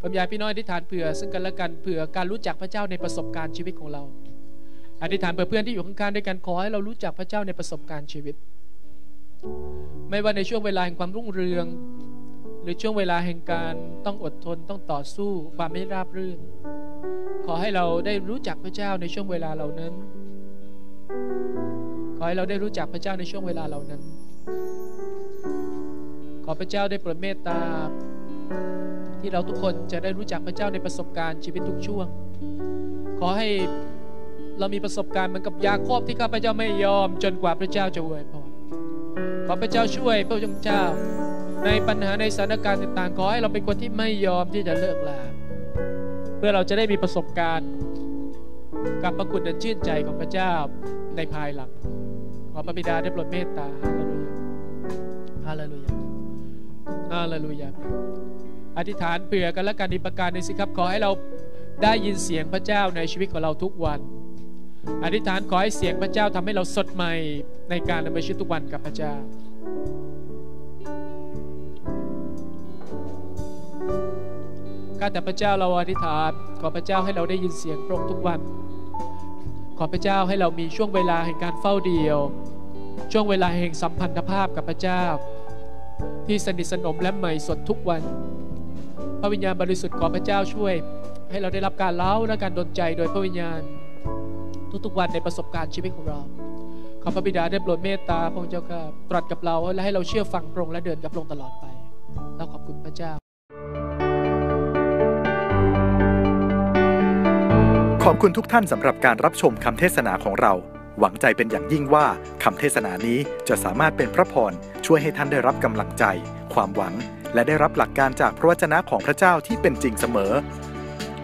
ผัญญาพี่น้อยที่ฐานเผื่อซึ่งกันและกันเผื่อการรู้จักพระเจ้าในประสบการณ์ชีวิตของเราอธิษฐานเพื่อเพื่อนที่อยู่ข้างๆด้วยกันขอให้เรารู้จักพระเจ้าในประสบการณ์ชีวิต ไม่ว่าในช่วงเวลาแห่งความรุ่งเรือง หรือช่วงเวลาแห่งการต้องอดทนต้องต่อสู้ความไม่ราบรื่น ขอให้เราได้รู้จักพระเจ้าในช่วงเวลาเหล่านั้น ขอให้เราได้รู้จักพระเจ้าในช่วงเวลาเหล่านั้น ขอพระเจ้าได้โปรดเมตตา ที่เราทุกคนจะได้รู้จักพระเจ้าในประสบการณ์ชีวิตทุกช่วง ขอให้เรามีประสบการณ์เหมือนกับยาโคบที่ข้าพเจ้าไม่ยอมจนกว่าพระเจ้าจะอวยพรขอพระเจ้าช่วยพระองค์เจ้า ในปัญหาในสถานการณ์ต่างๆขอให้เราเป็นคนที่ไม่ยอมที่จะเลิกลาเพื่อเราจะได้มีประสบการณ์ กับพระคุณอันชื่นใจของพระเจ้าในภายหลัง ขอพระบิดาได้โปรดเมตตาฮาเลลูยาฮาเลลูยาฮาเลลูยาอธิษฐานเผื่อกันและการอีประการในสิครับขอให้เราได้ยินเสียงพระเจ้าในชีวิตของเราทุกวันอธิษฐานขอให้เสียงพระเจ้าทำให้เราสดใหม่ในการดำเนินชีวิตทุกวันกับพระเจ้าข้าแต่พระเจ้าเราอธิษฐานขอพระเจ้าให้เราได้ยินเสียงพระองค์ทุกวัน ขอพระเจ้าให้เรามีช่วงเวลาแห่งการเฝ้าเดียว ช่วงเวลาแห่งสัมพันธภาพกับพระเจ้า ที่สนิทสนมและใหม่สดทุกวัน พระวิญญาณบริสุทธิ์ขอพระเจ้าช่วยให้เราได้รับการเล้าและการดลใจโดยพระวิญญาณทุกๆวันในประสบการณ์ชีวิตของเรา ขอพระบิดาได้โปรดเมตตาพระเจ้าค่ะตรัสกับเราและให้เราเชื่อฟังพระองค์และเดินกับพระองค์ตลอดไปเราขอบคุณพระเจ้า ขอบคุณทุกท่านสำหรับการรับชมคำเทศนาของเรา หวังใจเป็นอย่างยิ่งว่าคำเทศนานี้จะสามารถเป็นพระพรช่วยให้ท่านได้รับกำลังใจ ความหวัง และได้รับหลักการจากพระวจนะของพระเจ้าที่เป็นจริงเสมอ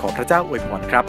ขอพระเจ้าอวยพรครับ